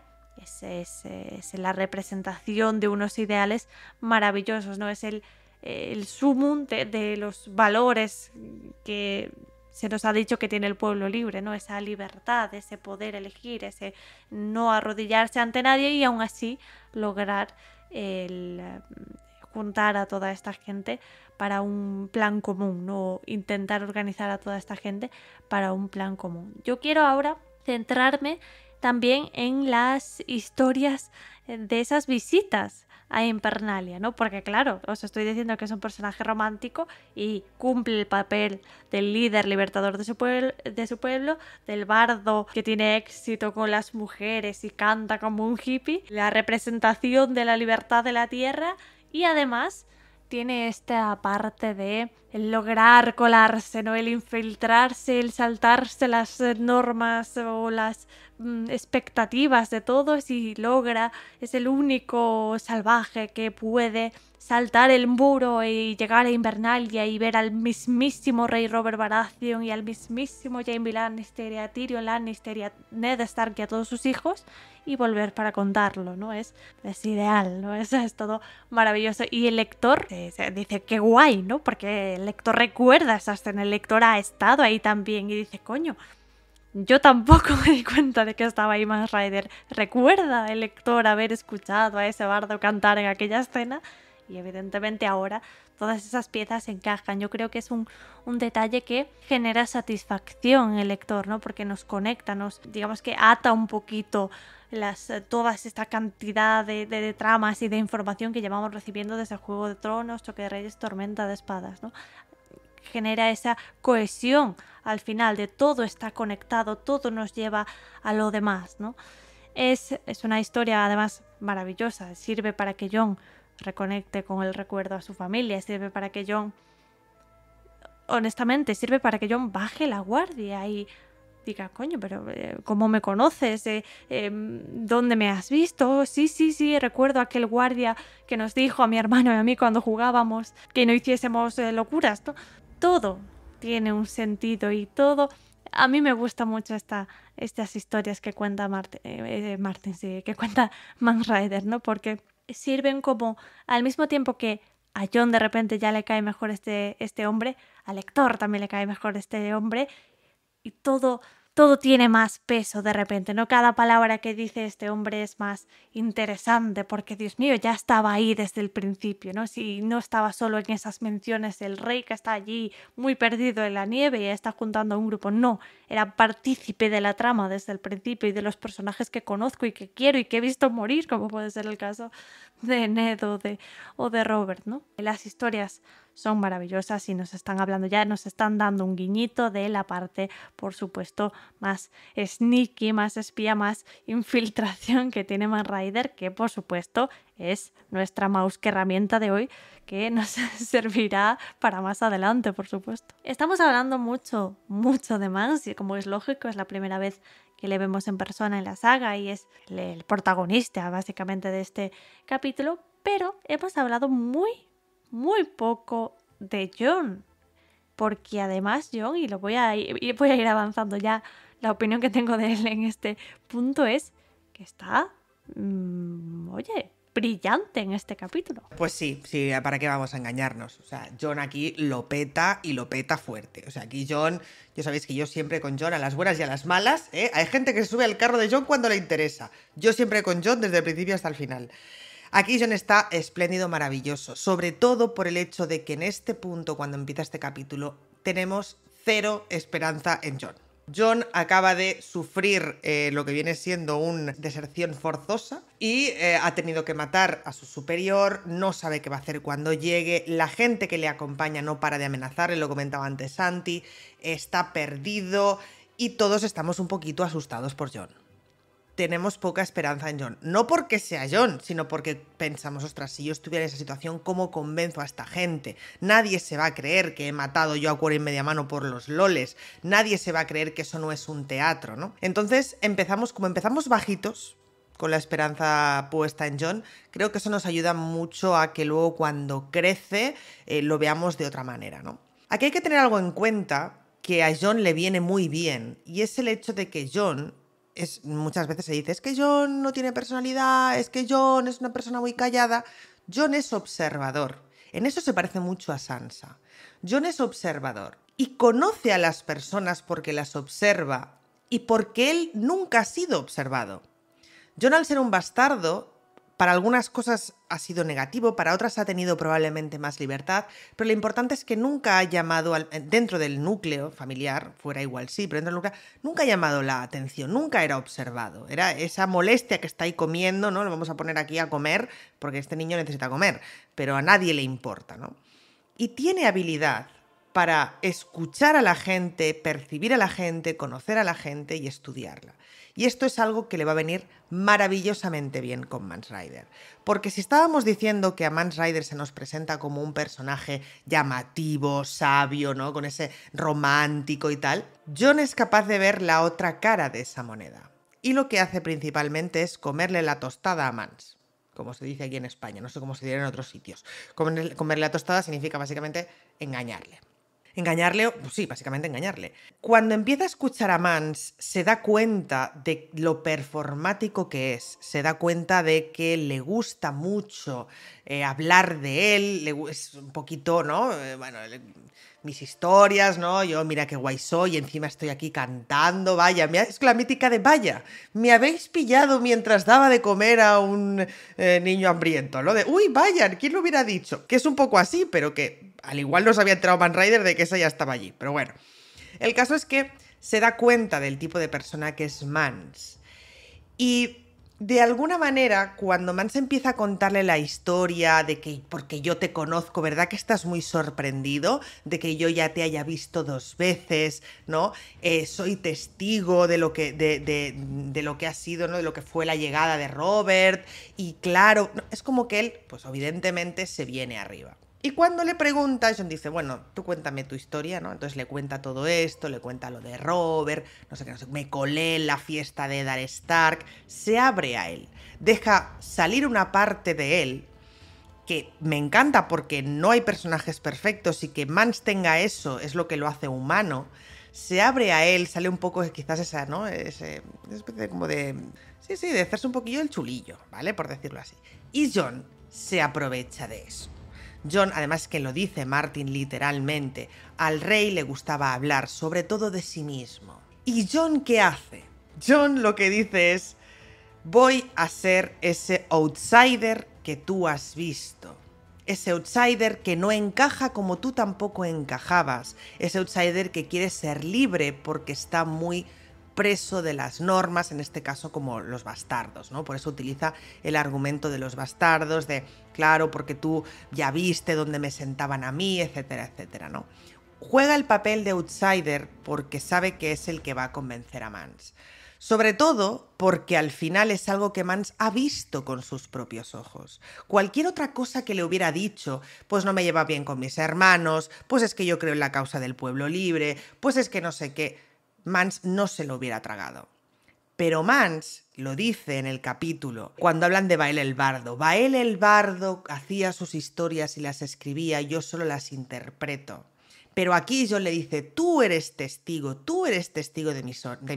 [SPEAKER 2] es, es, la representación de unos ideales maravillosos, ¿no? Es el el sumum de, los valores que se nos ha dicho que tiene el pueblo libre, ¿no? Esa libertad, ese poder elegir, ese no arrodillarse ante nadie y aún así lograr eh, juntar a toda esta gente para un plan común, no intentar organizar a toda esta gente para un plan común. Yo quiero ahora centrarme también en las historias de esas visitas a Impernalia, ¿no? Porque claro, os estoy diciendo que es un personaje romántico y cumple el papel del líder libertador de su, pueblo, de su pueblo, del bardo que tiene éxito con las mujeres y canta como un hippie, la representación de la libertad de la tierra y además tiene esta parte de el lograr colarse, ¿no? El infiltrarse, el saltarse las eh, normas o las mm, expectativas de todos y logra, es el único salvaje que puede saltar el muro y llegar a Invernalia y ver al mismísimo rey Robert Baratheon y al mismísimo Jaime Lannister y a Tyrion Lannister y a Ned Stark y a todos sus hijos y volver para contarlo, ¿no? Es, es ideal, ¿no? Eso es todo maravilloso. Y el lector eh, dice, qué guay, ¿no? Porque el lector recuerda esa escena, el lector ha estado ahí también y dice, coño, yo tampoco (laughs) me di cuenta de que estaba ahí más Rider. Recuerda el lector haber escuchado a ese bardo cantar en aquella escena y evidentemente ahora todas esas piezas encajan. Yo creo que es un, detalle que genera satisfacción en el lector, ¿no? Porque nos conecta, nos, digamos que ata un poquito las, eh, toda esta cantidad de, tramas y de información que llevamos recibiendo desde el Juego de Tronos, Choque de Reyes, Tormenta de Espadas, ¿no? genera esa cohesión al final de todo está conectado, todo nos lleva a lo demás, ¿no? Es, es una historia además maravillosa, sirve para que John reconecte con el recuerdo a su familia, sirve para que John, honestamente, sirve para que John baje la guardia y diga, coño, pero eh, ¿cómo me conoces? Eh, em, ¿Dónde me has visto? Sí, sí, sí, recuerdo aquel guardia que nos dijo a mi hermano y a mí cuando jugábamos que no hiciésemos eh, locuras. Todo tiene un sentido y todo... A mí me gusta mucho esta, estas historias que cuenta Martin, que cuenta Man Rider, ¿no? Porque sirven como, al mismo tiempo que a John de repente ya le cae mejor este, este hombre, al lector también le cae mejor este hombre, y todo todo tiene más peso de repente, ¿no? Cada palabra que dice este hombre es más interesante porque, Dios mío, ya estaba ahí desde el principio, ¿no? Si no estaba solo en esas menciones el rey que está allí muy perdido en la nieve y está juntando a un grupo, no, era partícipe de la trama desde el principio y de los personajes que conozco y que quiero y que he visto morir, como puede ser el caso de Ned o de, o de Robert, ¿no? Las historias son maravillosas y nos están hablando ya, nos están dando un guiñito de la parte, por supuesto, más sneaky, más espía, más (laughs) infiltración que tiene Man Rider, que por supuesto es nuestra mouse que herramienta de hoy que nos (laughs) servirá para más adelante, por supuesto. Estamos hablando mucho, mucho de Mans y como es lógico, es la primera vez que le vemos en persona en la saga y es el protagonista básicamente de este capítulo, pero hemos hablado muy muy poco de John. Porque además John, y lo voy a ir, avanzando ya, la opinión que tengo de él en este punto es que está,
[SPEAKER 1] mm,
[SPEAKER 2] oye, brillante en este capítulo.
[SPEAKER 1] Pues sí, sí, ¿para qué vamos a engañarnos? O sea, John aquí lo peta y lo peta fuerte. O sea, aquí John, ya sabéis que yo siempre con John a las buenas y a las malas, ¿eh? hay gente que se sube al carro de John cuando le interesa. Yo siempre con John desde el principio hasta el final. Aquí John está espléndido, maravilloso, sobre todo por el hecho de que en este punto, cuando empieza este capítulo, tenemos cero esperanza en John. John acaba de sufrir eh, lo que viene siendo una deserción forzosa y eh, ha tenido que matar a su superior, no sabe qué va a hacer cuando llegue, la gente que le acompaña no para de amenazarle, lo comentaba antes Santi, está perdido y todos estamos un poquito asustados por John tenemos poca esperanza en John. No porque sea John, sino porque pensamos, ostras, si yo estuviera en esa situación, ¿cómo convenzo a esta gente? Nadie se va a creer que he matado yo a cuero y media mano por los loles. Nadie se va a creer que eso no es un teatro, ¿no? Entonces empezamos, como empezamos bajitos, con la esperanza puesta en John, creo que eso nos ayuda mucho a que luego cuando crece eh, lo veamos de otra manera, ¿no? Aquí hay que tener algo en cuenta que a John le viene muy bien y es el hecho de que John muchas veces se dice, es que John no tiene personalidad, es que John es una persona muy callada. John es observador. En eso se parece mucho a Sansa. John es observador y conoce a las personas porque las observa y porque él nunca ha sido observado. John al ser un bastardo para algunas cosas ha sido negativo, para otras ha tenido probablemente más libertad, pero lo importante es que nunca ha llamado, eh, dentro del núcleo familiar, fuera igual sí, pero dentro del núcleo, nunca ha llamado la atención, nunca era observado. Era esa molestia que está ahí comiendo, ¿no? Lo vamos a poner aquí a comer porque este niño necesita comer, pero a nadie le importa, ¿no? Y tiene habilidad para escuchar a la gente, percibir a la gente, conocer a la gente y estudiarla. Y esto es algo que le va a venir maravillosamente bien con Mans Rider. Porque si estábamos diciendo que a Mans Rider se nos presenta como un personaje llamativo, sabio, ¿no? Con ese romántico y tal, John es capaz de ver la otra cara de esa moneda. Y lo que hace principalmente es comerle la tostada a Mans como se dice aquí en España, no sé cómo se dirá en otros sitios. comerle la tostada significa básicamente engañarle. Engañarle, pues sí, básicamente engañarle. Cuando empieza a escuchar a Mans, se da cuenta de lo performático que es, se da cuenta de que le gusta mucho eh, hablar de él, le, es un poquito, ¿no? Eh, bueno, mis historias, ¿no? Yo, mira qué guay soy, encima estoy aquí cantando, vaya, es la mítica de vaya, me habéis pillado mientras daba de comer a un eh, niño hambriento, Lo De, uy, vaya, ¿quién lo hubiera dicho? Que es un poco así, pero que al igual nos había enterado Man Rider de que esa ya estaba allí, pero bueno. El caso es que se da cuenta del tipo de persona que es Mans. Y de alguna manera, cuando Mans empieza a contarle la historia de que, porque yo te conozco, ¿verdad que estás muy sorprendido de que yo ya te haya visto dos veces, ¿no? Eh, soy testigo de lo que, de, lo que ha sido, ¿no? De lo que fue la llegada de Robert. Y claro, es como que él, pues evidentemente, se viene arriba. Y cuando le pregunta, John dice, bueno, tú cuéntame tu historia, ¿no? Entonces le cuenta todo esto, le cuenta lo de Robert, no sé qué, no sé, me colé en la fiesta de Dar Stark, se abre a él, deja salir una parte de él que me encanta porque no hay personajes perfectos y que Mans tenga eso es lo que lo hace humano. Se abre a él, sale un poco eh, quizás esa, ¿no? esa especie como de... Sí, sí, de hacerse un poquillo el chulillo, ¿vale? Por decirlo así. Y John se aprovecha de eso. John, además que lo dice Martin literalmente, al rey le gustaba hablar, sobre todo de sí mismo. ¿Y John qué hace? John lo que dice es, voy a ser ese outsider que tú has visto. Ese outsider que no encaja como tú tampoco encajabas. Ese outsider que quiere ser libre porque está muy preso de las normas, en este caso como los bastardos, ¿no? Por eso utiliza el argumento de los bastardos, de claro, porque tú ya viste dónde me sentaban a mí, etcétera, etcétera, ¿no? Juega el papel de outsider porque sabe que es el que va a convencer a Mans. Sobre todo porque al final es algo que Mans ha visto con sus propios ojos. Cualquier otra cosa que le hubiera dicho, pues no me lleva bien con mis hermanos, pues es que yo creo en la causa del pueblo libre, pues es que no sé qué, Mans no se lo hubiera tragado. Pero Mans lo dice en el capítulo, cuando hablan de Bael el Bardo. Bael el Bardo hacía sus historias y las escribía, yo solo las interpreto. Pero aquí yo le dice, tú eres testigo, tú eres testigo de mi,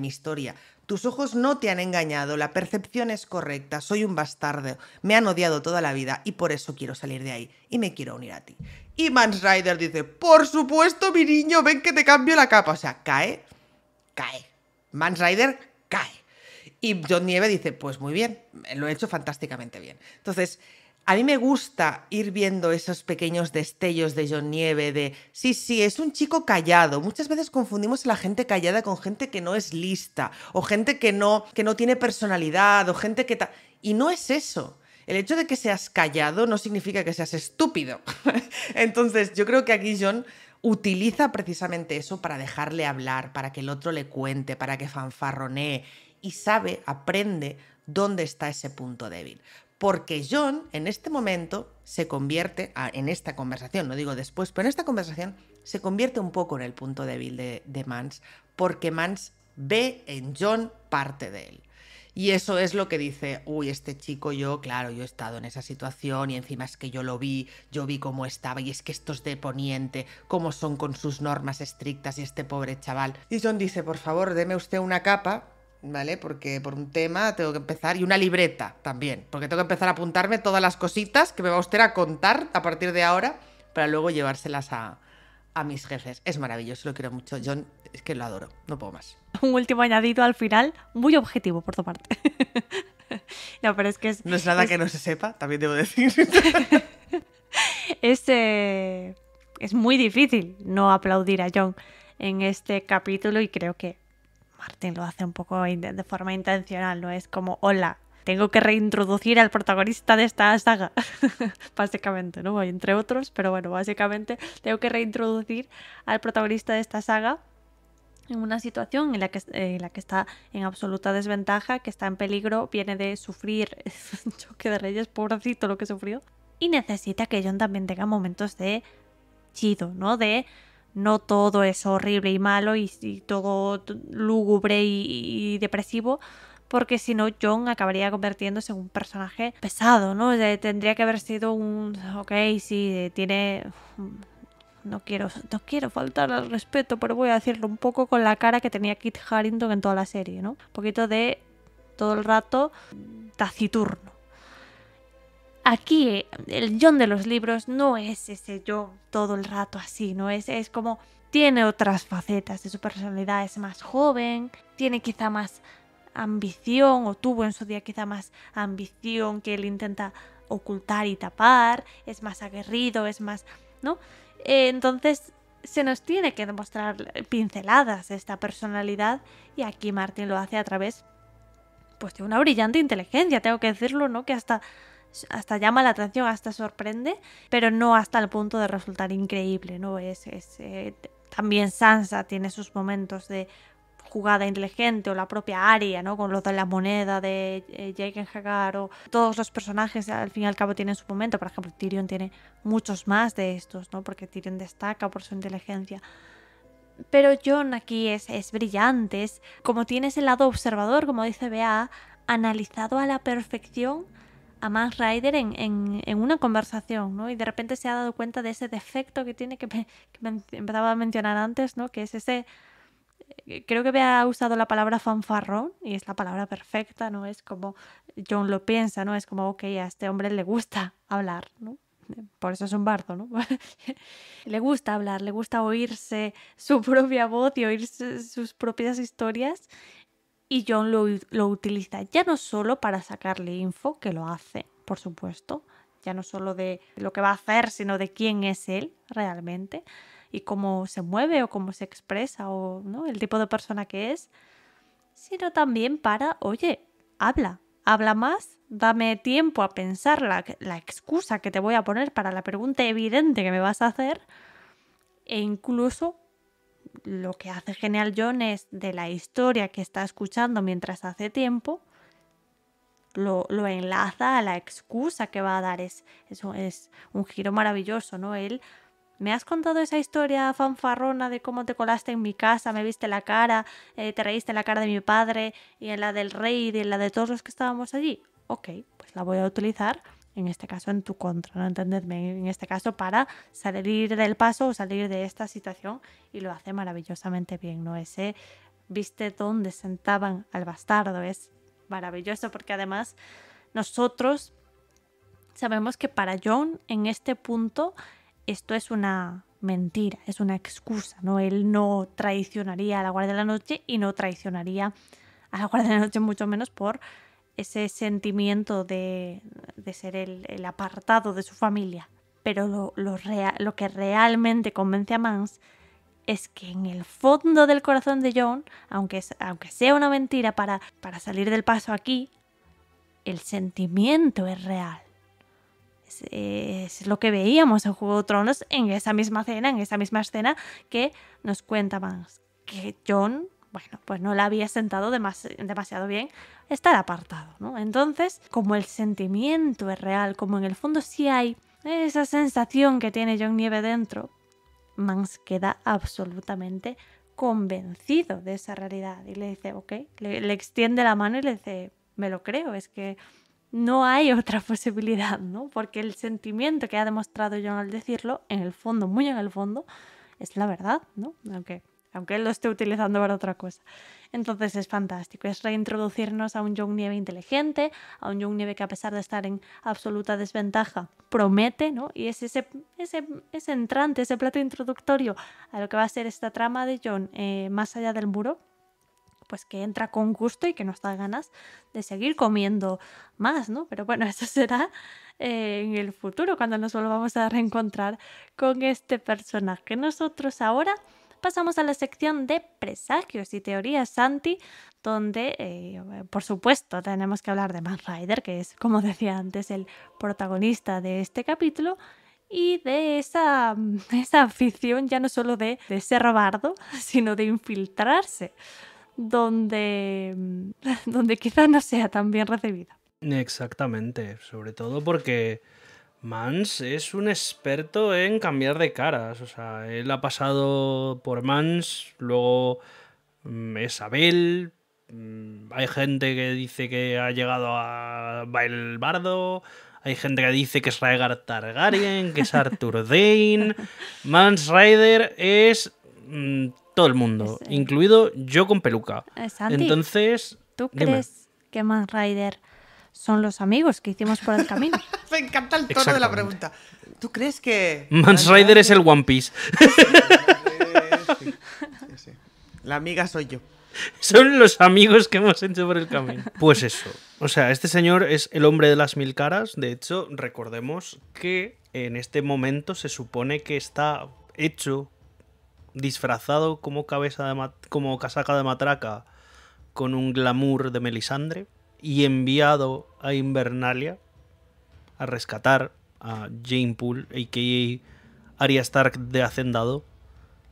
[SPEAKER 1] historia, tus ojos no te han engañado, la percepción es correcta, soy un bastardo, me han odiado toda la vida y por eso quiero salir de ahí y me quiero unir a ti. Y Mans Rider dice, por supuesto mi niño, ven que te cambio la capa, o sea, cae cae. Man Rider cae. Y John Nieve dice, pues muy bien, lo he hecho fantásticamente bien. Entonces, a mí me gusta ir viendo esos pequeños destellos de John Nieve, de, sí, sí, es un chico callado. Muchas veces confundimos a la gente callada con gente que no es lista, o gente que no, que no tiene personalidad, o gente que... Y no es eso. El hecho de que seas callado no significa que seas estúpido. (laughs) Entonces, yo creo que aquí John utiliza precisamente eso para dejarle hablar, para que el otro le cuente, para que fanfarronee y sabe, aprende dónde está ese punto débil. Porque John en este momento se convierte, en esta conversación, no digo después, pero en esta conversación se convierte un poco en el punto débil de, de Mans, porque Mans ve en John parte de él. Y eso es lo que dice, uy, este chico yo, claro, yo he estado en esa situación y encima es que yo lo vi, yo vi cómo estaba y es que estos de Poniente, cómo son con sus normas estrictas y este pobre chaval. Y John dice, por favor, deme usted una capa, ¿vale? Porque por un tema tengo que empezar y una libreta también, porque tengo que empezar a apuntarme todas las cositas que me va usted a contar a partir de ahora para luego llevárselas a, a mis jefes. Es maravilloso, lo quiero mucho. John, es que lo adoro, no puedo más.
[SPEAKER 2] (laughs) Un último añadido al final, muy objetivo por tu parte.
[SPEAKER 1] (laughs) no, pero es que es... No es nada que no se sepa, también debo decir.
[SPEAKER 2] (laughs) es, eh, es muy difícil no aplaudir a John en este capítulo y creo que Martín lo hace un poco de forma intencional, ¿no? Es como, hola, tengo que reintroducir al protagonista de esta saga, (laughs) básicamente, ¿no? Entre otros, pero bueno, básicamente tengo que reintroducir al protagonista de esta saga en una situación en la, que, está en absoluta desventaja, que está en peligro, viene de sufrir un (laughs) choque de reyes, pobrecito lo que sufrió, y necesita que John también tenga momentos de chido, ¿no? De no todo es horrible y malo y, todo lúgubre y depresivo, porque si no John acabaría convirtiéndose en un personaje pesado, ¿no? tendría que haber sido un, ok, sí, tiene... No quiero, no quiero faltar al respeto, pero voy a decirlo un poco con la cara que tenía Kit Harrington en toda la serie, ¿no? Un poquito de todo el rato taciturno. Aquí el John de los libros no es ese John todo el rato así, ¿no? Es, es como tiene otras facetas de su personalidad, es más joven, tiene quizá más ambición o tuvo en su día quizá más ambición que él intenta ocultar y tapar, es más aguerrido, es más, ¿no? Eh, entonces se nos tiene que demostrar pinceladas esta personalidad y aquí Martin lo hace a través pues de una brillante inteligencia, tengo que decirlo, ¿no? Que hasta hasta llama la atención, hasta sorprende, pero no hasta el punto de resultar increíble, ¿no? Es, eh, también Sansa tiene sus momentos de jugada inteligente o la propia área, ¿no? Con lo de la moneda de eh, Jake Hagar o todos los personajes al fin y al cabo tienen su momento. Por ejemplo, Tyrion tiene muchos más de estos, ¿no? Porque Tyrion destaca por su inteligencia. Pero John aquí es, es brillante, es como tiene ese lado observador, como dice Bea, analizado a la perfección a Max Ryder en, una conversación, ¿no? Y de repente se ha dado cuenta de ese defecto que tiene que, me, empezaba a mencionar antes, ¿no? Que es ese eh, creo que me ha usado la palabra fanfarrón y es la palabra perfecta, ¿no? Es como John lo piensa, ¿no? Es como, ok, a este hombre le gusta (laughs) hablar, ¿no? Por eso es un bardo, ¿no? (laughs) le gusta hablar, le gusta oírse su (laughs) propia voz y oír sus propias historias. Y John lo, lo utiliza ya no solo para sacarle info, que lo hace, por supuesto, ya no solo de lo que va a hacer, sino de quién es él realmente, y cómo se mueve o cómo se expresa o el tipo de persona que es, sino también para, oye, habla, habla más, dame tiempo a pensar la, excusa que te voy a poner para la pregunta evidente que me vas a hacer e incluso lo que hace Genial John es de la historia que está escuchando mientras hace tiempo, lo, lo, enlaza a la excusa que va a dar. Es, es un giro maravilloso, ¿no? Él ¿me has contado esa historia fanfarrona de cómo te colaste en mi casa, me viste la cara, eh, te reíste en la cara de mi padre y en la del rey y en la de todos los que estábamos allí? Ok, pues la voy a utilizar en este caso en tu contra, ¿no? Entendedme, en este caso para salir del paso o salir de esta situación y lo hace maravillosamente bien, ¿no? Ese viste dónde sentaban al bastardo es maravilloso porque además nosotros sabemos que para John en este punto esto es una mentira, es una excusa, ¿no? Él no traicionaría a la Guardia de la Noche y no traicionaría a la Guardia de la Noche mucho menos por ese sentimiento de, de ser el, apartado de su familia. Pero lo, lo, que realmente convence a Mans es que en el fondo del corazón de John, aunque, aunque sea una mentira para, para salir del paso aquí, el sentimiento es real. Es, lo que veíamos en Juego de Tronos en esa misma cena, en esa misma escena que nos cuenta Que John, bueno, pues no la había sentado demasiado bien estar apartado, ¿no? Entonces, como el sentimiento es real, como en el fondo sí hay esa sensación que tiene John Nieve dentro, Mans queda absolutamente convencido de esa realidad y le dice, ok, le extiende la mano y le dice, me lo creo, es que no hay otra (laughs) posibilidad, ¿no? Porque el sentimiento que ha demostrado John al decirlo, en el fondo, muy en el fondo, es la verdad, ¿no? Aunque, aunque él lo esté utilizando para otra cosa. Entonces es fantástico, es reintroducirnos a un John Nieve inteligente, a un John Nieve que a pesar de estar en absoluta desventaja, promete, ¿no? Y es ese, ese, ese entrante, ese plato introductorio a lo que va a ser esta trama de John eh, más allá del muro, pues que entra con gusto y que nos da ganas de seguir comiendo más, ¿no? Pero bueno, (laughs) eso será en el futuro cuando nos volvamos a reencontrar con este personaje. Nosotros ahora pasamos a la sección de presagios y teorías Santi, donde, eh, por supuesto, tenemos que hablar de Man Rider, que es, como decía antes, el protagonista de este capítulo, y de esa, (laughs) afición ya no solo de, de ser bardo, sino de infiltrarse donde, mm, (laughs) donde quizás no sea tan bien recibida.
[SPEAKER 3] Exactamente, sobre todo porque Mans es un experto en cambiar de caras. O sea, él ha pasado por Mans, luego mm, es Abel. Mm, hay gente que dice que ha llegado a Bael Bardo. Hay gente que dice que es Rhaegar Targaryen, que es Arthur Dane. (laughs) Mans Rider es el mundo, incluido yo con peluca. Eh, Entonces, ¿tú crees
[SPEAKER 2] que Mans Rider son los amigos que hicimos por el camino. (laughs) Me encanta el tono de la pregunta. ¿Tú crees que.
[SPEAKER 3] Mans Rider es el One Piece. (laughs) La amiga soy yo. Son los amigos que hemos hecho por el camino. Pues eso. O sea, este señor es el hombre de las mil caras. De hecho, recordemos que en este momento se supone que está hecho disfrazado como cabeza de como casaca de matraca con un glamour de Melisandre y enviado a Invernalia a rescatar a Jane Poole, a.k.a. Arya Stark de Hacendado,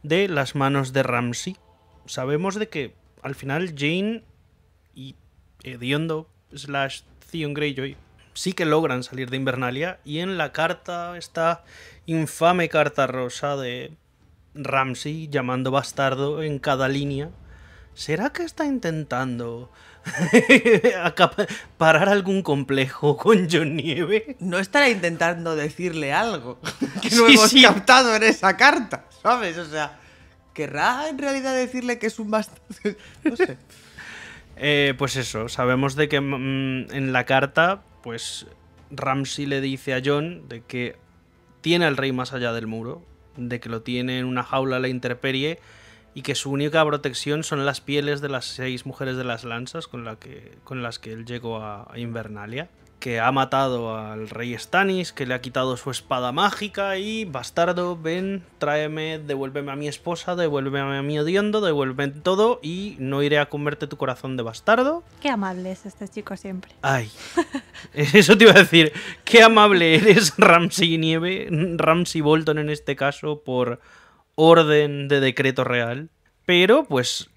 [SPEAKER 3] de las manos de Ramsey. Sabemos de que al final Jane y Ediondo slash Theon Greyjoy sí que logran salir de Invernalia y en la carta, esta infame carta rosa de Ramsey llamando bastardo en cada línea. ¿Será que está intentando (laughs) parar algún complejo con John Nieve? No estará intentando decirle algo (laughs) que no hemos
[SPEAKER 1] captado en esa carta, ¿sabes? O sea, ¿querrá en realidad decirle que es un bastardo? (laughs) no sé.
[SPEAKER 3] Eh, pues eso, sabemos de que mm, en la carta, pues Ramsey le dice a John de que tiene al rey más allá del muro de que lo tiene en una jaula a la Interperie y que su única protección son las pieles de las seis mujeres de las lanzas con, con las que él llegó a Invernalia que ha matado al rey Stannis, que le ha quitado su espada mágica y bastardo, ven, tráeme, devuélveme a mi esposa, devuélveme a mi odiando, devuélveme todo y no iré a comerte tu corazón de bastardo.
[SPEAKER 2] Qué amable es este chico siempre.
[SPEAKER 3] Ay, (laughs) eso te iba a decir, qué amable eres (laughs) Ramsey Nieve, Ramsey Bolton en este caso por orden de decreto real. Pero pues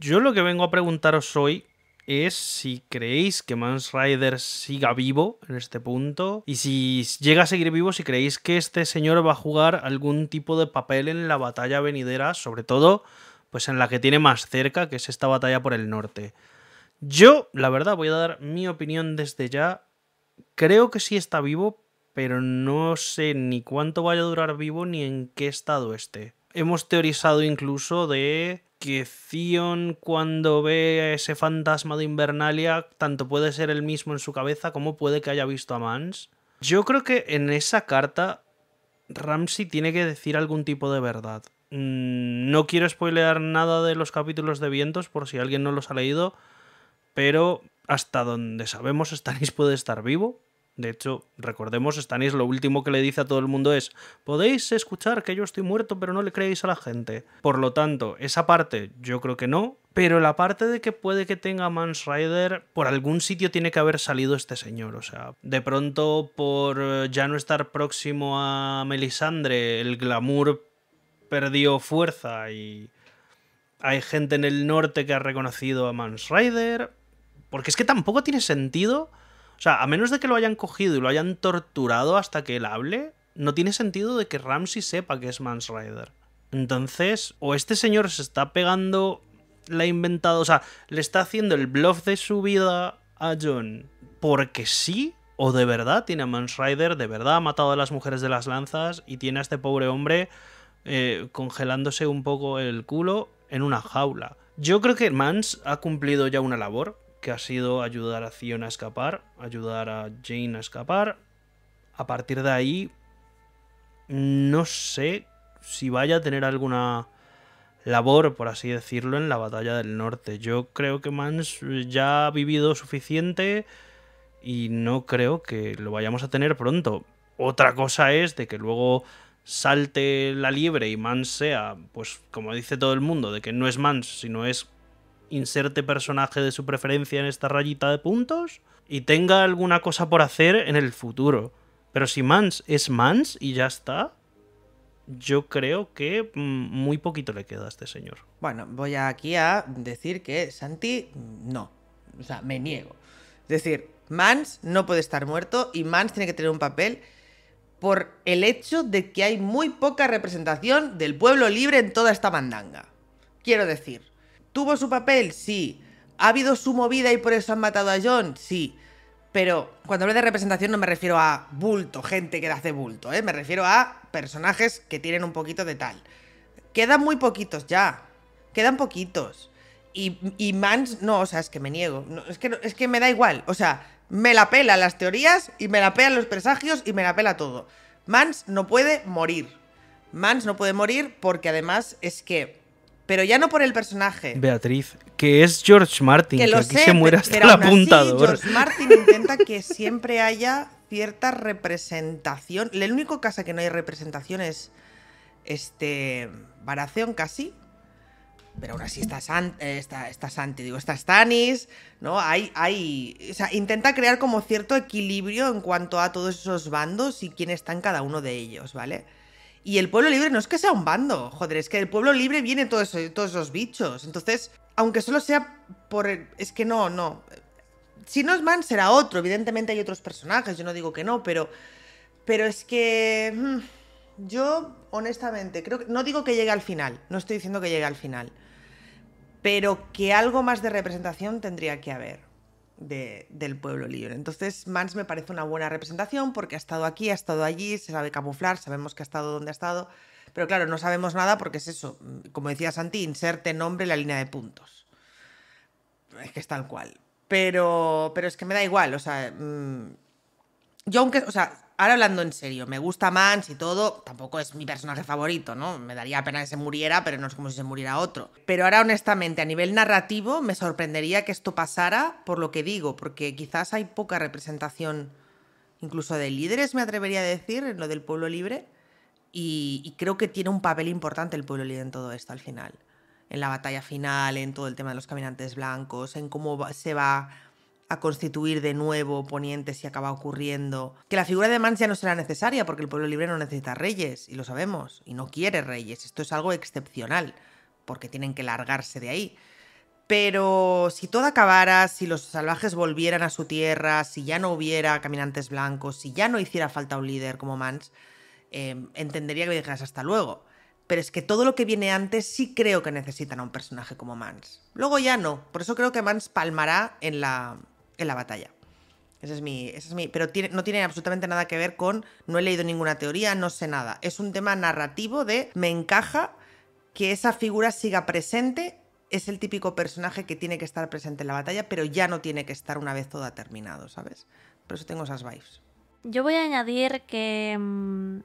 [SPEAKER 3] yo lo que vengo a preguntaros hoy es si creéis que Mans Rider siga vivo en este punto y si llega a seguir vivo, si creéis que este señor va a jugar algún tipo de papel en la batalla venidera, sobre todo pues en la que tiene más cerca, que es esta batalla por el norte. Yo, la verdad, voy a dar mi opinión desde ya. Creo que sí está vivo, pero no sé ni cuánto vaya a durar vivo ni en qué estado esté. Hemos teorizado incluso de que cuando ve a ese fantasma de Invernalia, tanto puede ser el mismo en su cabeza como puede que haya visto a Mans. Yo creo que en esa carta Ramsey tiene que decir algún tipo de verdad. Mm, no quiero spoilear nada de los capítulos de Vientos por si alguien no los ha leído, pero hasta donde sabemos, Stanis puede estar vivo, de hecho, recordemos, Stanis lo último que le dice a todo el mundo es, podéis escuchar que yo estoy muerto, pero no le creéis a la gente. Por lo tanto, esa parte yo creo que no, pero la parte de que puede que tenga Mans por algún sitio tiene que haber salido este señor. O sea, de pronto por eh, ya no estar próximo a Melisandre, el glamour perdió fuerza y hay gente en el norte que ha reconocido a Mans Porque es que tampoco tiene sentido o sea, a menos de que lo hayan cogido y lo hayan torturado hasta que él hable, no tiene sentido de que Ramsey sepa que es Mans Rider. Entonces, o este señor se está pegando, la ha inventado, o sea, le está haciendo el bluff de su vida a John porque sí, o de verdad tiene a Mans Rider, de verdad ha matado a las mujeres de las lanzas y tiene a este pobre hombre eh, congelándose un poco el culo en una jaula. Yo creo que Mans ha cumplido ya una labor, que ha sido ayudar a Zion a escapar, ayudar a Jane a escapar. A partir de ahí, no sé si vaya a tener alguna labor, por así decirlo, en la batalla del norte. Yo creo que Mans ya ha vivido suficiente y no creo que lo vayamos a tener pronto. Otra cosa es de que luego salte la liebre y Mans sea, pues como dice todo el mundo, de que no es Mans, sino es inserte personaje de su preferencia en esta rayita de puntos y tenga alguna cosa por hacer en el futuro. Pero si Mans es Mans y ya está, yo creo que mm, muy poquito le queda a este señor.
[SPEAKER 1] Bueno, voy aquí a decir que Santi mm, no. O sea, me niego. Es decir, Mans no puede estar muerto y Mans tiene que tener un papel por el hecho de que hay muy poca representación del pueblo libre en toda esta mandanga. Quiero decir, ¿Tuvo su papel? Sí. ¿Ha habido su movida y por eso han matado a John? Sí. Pero cuando hablo de representación no me refiero a bulto, gente que hace bulto, ¿eh? me refiero a personajes que tienen un poquito de tal. Quedan muy poquitos ya. Quedan poquitos. Y, Mans, no, o sea, es que me niego. es, que es que me da igual. O sea, me la pela las teorías y me la pelan los presagios y me la pela todo. Mans no puede morir. Mans no puede morir porque además es que pero ya no por el personaje.
[SPEAKER 3] Beatriz, que es George Martin, que, aquí se muera hasta el apuntador. George
[SPEAKER 1] Martin intenta que siempre haya cierta representación. El único caso que no hay representación es este Baratheon casi. Pero ahora sí eh, está, está, Santi, digo, está Stanis, ¿no? Hay, hay, intenta crear como cierto equilibrio en cuanto a todos esos bandos y quién está en cada uno de ellos, ¿vale? Y el pueblo libre no es que sea un bando, joder, es que el pueblo libre viene todo eso, todos esos bichos. Entonces, aunque solo sea por... es que no, no. Si no es será otro. Evidentemente hay otros personajes, yo no digo que no, pero... Pero es que... Mm, yo, honestamente, creo que... No digo que llegue al final, no estoy diciendo que llegue al final. Pero que algo más de representación tendría que haber del pueblo libre. Entonces, Mans me parece una buena representación porque ha estado aquí, ha estado allí, se sabe camuflar, sabemos que ha estado donde ha estado, pero claro, no sabemos nada porque es eso, como decía Santi, inserte nombre en la línea de puntos. Es que es tal cual. Pero, pero es que me da igual, o sea, mm, yo aunque, o sea, ahora hablando en serio, me gusta Mans y todo, tampoco es mi personaje favorito, ¿no? Me daría pena que se muriera, pero no es como si se muriera otro. Pero ahora, honestamente, a nivel narrativo, me sorprendería que esto pasara por lo que digo, porque quizás hay poca representación, incluso de líderes, me atrevería a decir, en lo del pueblo libre. Y, y creo que tiene un papel importante el pueblo libre en todo esto al final. En la batalla final, en todo el tema de los caminantes blancos, en cómo se va constituir de nuevo poniente si acaba ocurriendo. Que la figura de Mans ya no será necesaria porque el pueblo libre no necesita reyes, y lo sabemos, y no quiere reyes. Esto es algo excepcional, porque tienen que largarse de ahí. Pero si todo acabara, si los salvajes volvieran a su tierra, si ya no hubiera caminantes blancos, si ya no hiciera falta un líder como Mans, em, entendería que me dijeras hasta luego. Pero es que todo lo que viene antes sí creo que necesitan a un personaje como Mans. Luego ya no. Por eso creo que Mans palmará en la, en la batalla. Ese es mi, es mi pero no tiene absolutamente nada que ver con, no he leído ninguna teoría, no sé nada. Es un tema narrativo de, me encaja que esa figura siga presente, es el típico personaje que tiene que estar presente en la batalla, pero ya no tiene que estar una vez toda terminado, ¿sabes? Por eso tengo esas vibes.
[SPEAKER 2] Yo voy a añadir que mm,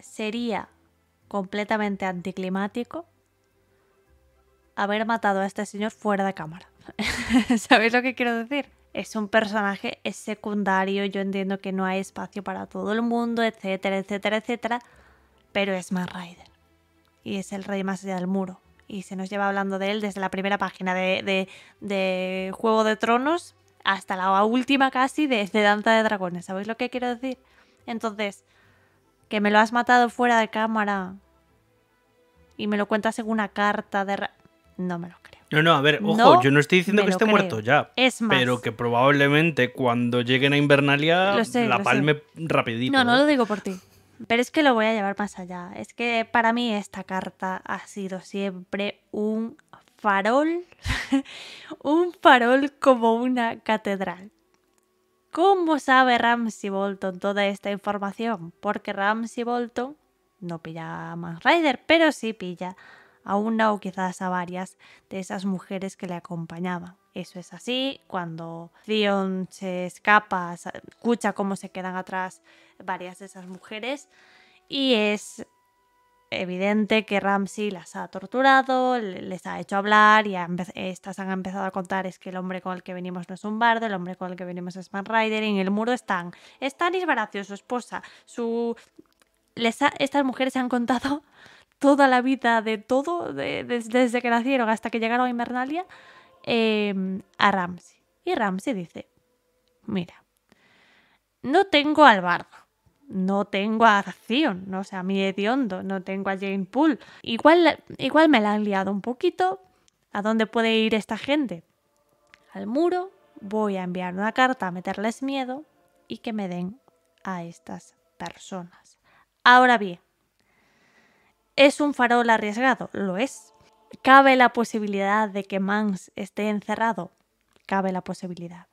[SPEAKER 2] sería completamente anticlimático haber matado a este señor fuera de cámara. (laughs) ¿Sabéis lo que quiero decir? es un personaje, es secundario, yo entiendo que no hay espacio para todo el mundo, etcétera, etcétera, etcétera, pero es más Rider. Y es el rey más allá del muro. Y se nos lleva hablando de él desde la primera página de, Juego de Tronos hasta la última casi de, de Danza de Dragones. ¿Sabéis lo que quiero decir? Entonces, que me lo has matado fuera de cámara y me lo cuentas en una carta de... No me lo
[SPEAKER 3] no, no, a ver, ojo, yo no estoy diciendo que esté muerto ya. Es más. Pero que probablemente cuando lleguen a Invernalia la palme rapidito. No, no, lo
[SPEAKER 2] digo por ti. Pero es que lo voy a llevar más allá. Es que para mí esta carta ha sido siempre un farol, (laughs) un farol como una catedral. ¿Cómo sabe Ramsey Bolton toda esta información? Porque Ramsey Bolton no pilla a Rider, pero sí pilla a una o quizás a varias de esas mujeres que le acompañaban. Eso es así, cuando Dion se escapa, escucha cómo se quedan atrás varias de esas mujeres y es evidente que Ramsey las ha torturado, les ha hecho hablar y estas han empezado a contar es que el hombre con el que venimos no es un bardo, el hombre con el que venimos es Man Rider y en el muro están están Baratheon, su esposa, su... estas mujeres se han contado toda la vida de todo, desde que nacieron hasta que llegaron a Invernalia, em, a Ramsey. Y Ramsey dice, mira, no tengo al bardo, no tengo a Arción, no sé, a mi hediondo, no tengo a Jane Poole. Igual, igual me la han liado un poquito. ¿A dónde puede ir esta gente? Al muro, voy a enviar una carta a meterles miedo y que me den a estas personas. Ahora bien, ¿Es un farol arriesgado? Lo es. ¿Cabe la posibilidad de que Mans esté encerrado? Cabe la posibilidad.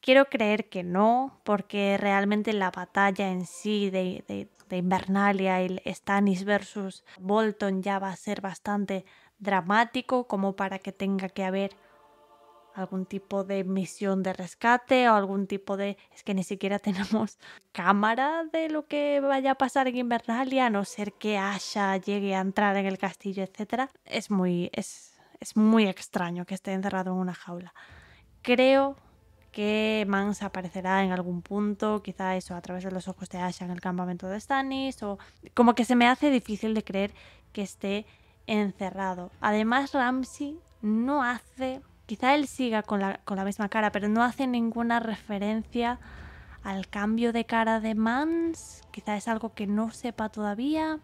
[SPEAKER 2] Quiero creer que no, porque realmente la batalla en sí de, Invernalia y Stannis versus Bolton ya va a ser bastante dramático como para que tenga que haber algún tipo de misión de rescate o algún tipo de... Es que ni siquiera (laughs) tenemos cámara de lo que vaya a pasar en Invernalia, a no ser que Asha llegue a entrar en el castillo, etc. Es muy, es, es muy extraño que esté encerrado en una jaula. Creo que Mans aparecerá en algún punto, quizá eso a través de los ojos de Asha en el campamento de Stannis, o como que se me hace difícil de creer que esté encerrado. Además, Ramsey no hace Quizá él siga con la, misma cara, pero no hace ninguna referencia al cambio de cara de Mans. Quizá es algo que no sepa todavía.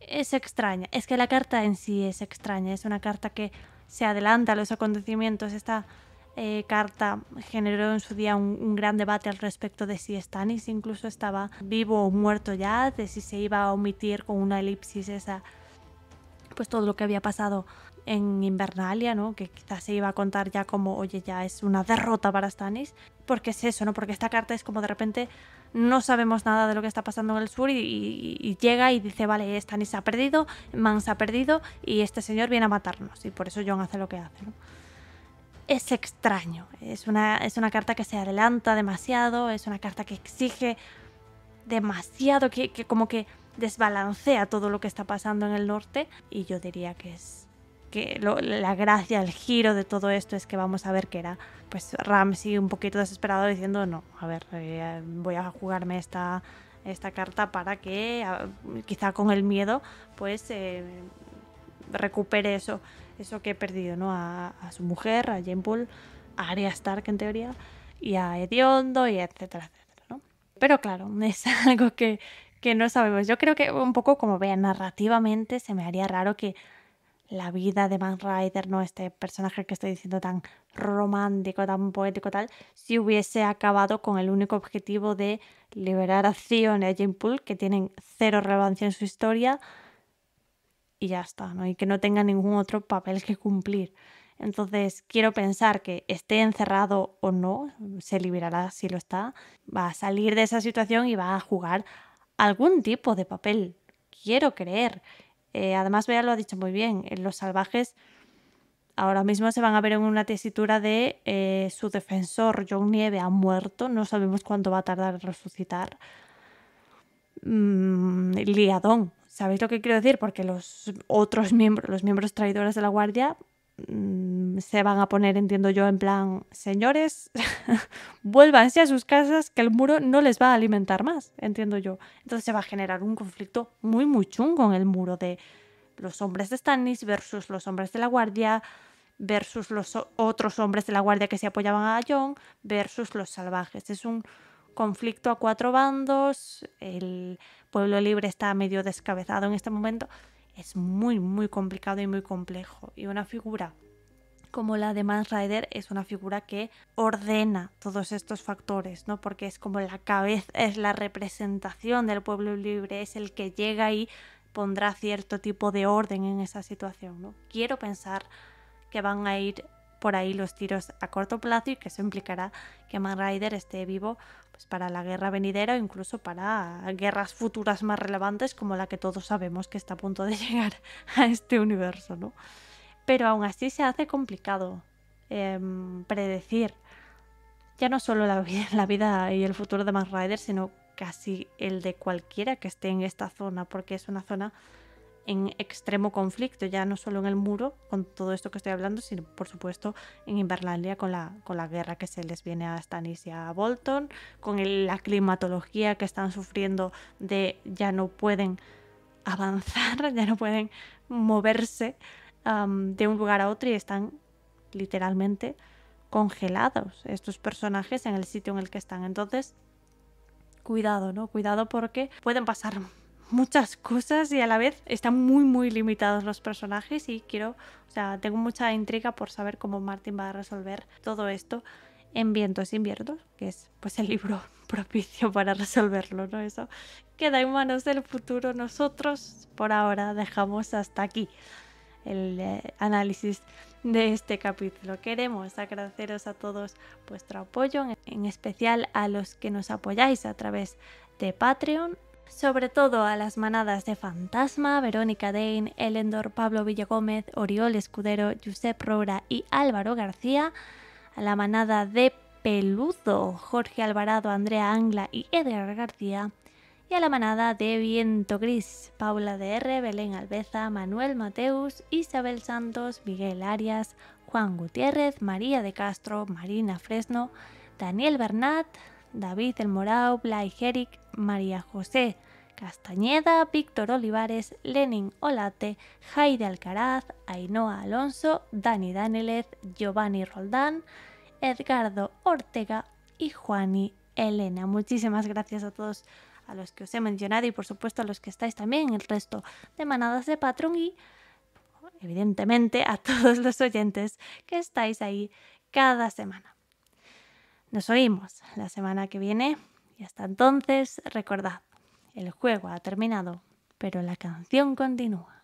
[SPEAKER 2] Es extraña. Es que la carta en sí es extraña. Es una carta que se adelanta a los acontecimientos. Esta eh, carta generó en su día un, gran debate al respecto de si Stanis incluso estaba vivo o muerto ya, de si se iba a omitir con una elipsis esa, pues todo lo que había pasado en Invernalia, ¿no? Que quizás se iba a contar ya como, oye, ya es una derrota para Stannis. Porque es eso, ¿no? Porque esta carta es como de repente no sabemos nada de lo que está pasando en el sur y, llega y dice, vale, Stannis ha perdido, Mans ha perdido y este señor viene a matarnos. Y por eso John hace lo que hace, ¿no? Es extraño, es una, es una carta que se adelanta demasiado, es una carta que exige demasiado, que como que desbalancea todo lo que está pasando en el norte y yo diría que es que la gracia, el giro de todo esto es que vamos a ver que era pues Ramsey un poquito desesperado diciendo no, a ver, eh, voy a jugarme esta, esta carta para que ah, quizá con el miedo pues eh, recupere eso, eso que he perdido, ¿no? A, su mujer, a Jane Paul, a Arya Stark en teoría, y a Ediondo, y etcétera, etcétera, ¿no? Pero claro, (laughs) es algo que, que no sabemos. Yo creo que un poco como vea narrativamente se me haría raro que la vida de Man Rider, no este personaje que estoy diciendo tan romántico, tan poético, tal, si hubiese acabado con el único objetivo de liberar a Zion y a Jane Poole, que tienen cero relevancia en su historia, y ya está, Y que no tenga ningún otro papel que cumplir. Entonces, quiero pensar que esté encerrado o no, se liberará si lo está, va a salir de esa situación y va a jugar algún tipo de papel. Quiero creer. Eh, además, Bea lo ha dicho muy bien, eh, los salvajes ahora mismo se van a ver en una tesitura de eh, su defensor John Nieve ha muerto, no sabemos cuánto va a tardar en resucitar. Mm, liadón, ¿sabéis lo que quiero decir? Porque los otros miembros, los miembros traidores de la guardia, Mm, se van a poner, entiendo yo, en plan, señores, (laughs) vuélvanse a sus casas que el muro no les va a alimentar más, entiendo yo. Entonces se va a generar un conflicto muy, muy chungo en el muro de los hombres de Stannis versus los hombres de la guardia versus los otros hombres de la guardia que se apoyaban a John versus los salvajes. Es un conflicto a cuatro bandos, el pueblo libre está medio descabezado en este momento es muy, muy complicado y muy complejo. Y una figura como la de Man Rider es una figura que ordena todos estos factores, ¿no? Porque es como la cabeza, es la representación del pueblo libre, es el que llega y pondrá cierto tipo de orden en esa situación, ¿no? Quiero pensar que van a ir por ahí los tiros a corto plazo y que eso implicará que Man Rider esté vivo pues, para la guerra venidera o incluso para guerras futuras más relevantes como la que todos sabemos que está a punto de (laughs) llegar a este universo, ¿no? Pero aún así se hace complicado em, predecir ya no solo la vida, (laughs) la vida y el futuro de Max Rider, sino casi el de cualquiera que esté en esta zona, porque es una zona en extremo conflicto, ya no solo en el muro, con todo esto que estoy hablando, sino por supuesto en Inverlandia con la, con la guerra que se les viene a Stannis y a Bolton, con la climatología que están sufriendo de ya no pueden avanzar, (laughs) ya no pueden moverse de un lugar a otro y están literalmente congelados estos personajes en el sitio en el que están. Entonces, cuidado, ¿no? Cuidado porque pueden pasar muchas cosas y a la vez están muy muy limitados los personajes y quiero, o sea, tengo mucha intriga por saber cómo martín va a resolver todo esto en Vientos Inviernos, que es pues el libro (laughs) propicio para resolverlo, ¿no? Eso queda en manos del futuro. Nosotros por ahora dejamos hasta aquí el eh, análisis de este capítulo. Queremos agradeceros a todos vuestro apoyo, en especial a los que nos apoyáis a través de Patreon sobre todo a las manadas de Fantasma, Verónica Dane, Elendor, Pablo Villagómez, Oriol Escudero, Josep Roura y Álvaro García, a la manada de Peludo, Jorge Alvarado, Andrea Angla y Edgar García, y a la manada de Viento Gris, Paula de R, Belén Albeza, Manuel Mateus, Isabel Santos, Miguel Arias, Juan Gutiérrez, María de Castro, Marina Fresno, Daniel Bernat, David El Morao, Blay María José Castañeda, Víctor Olivares, Lenin Olate, Jaide Alcaraz, Ainhoa Alonso, Dani Danilez, Giovanni Roldán, Edgardo Ortega y Juani Elena. Muchísimas gracias a todos a los que os he mencionado y por supuesto a los que estáis también el resto de manadas de Patreon y evidentemente a (laughs) todos los oyentes que estáis ahí cada semana. Nos oímos la semana que viene y hasta entonces recordad, el juego ha terminado, pero la canción continúa.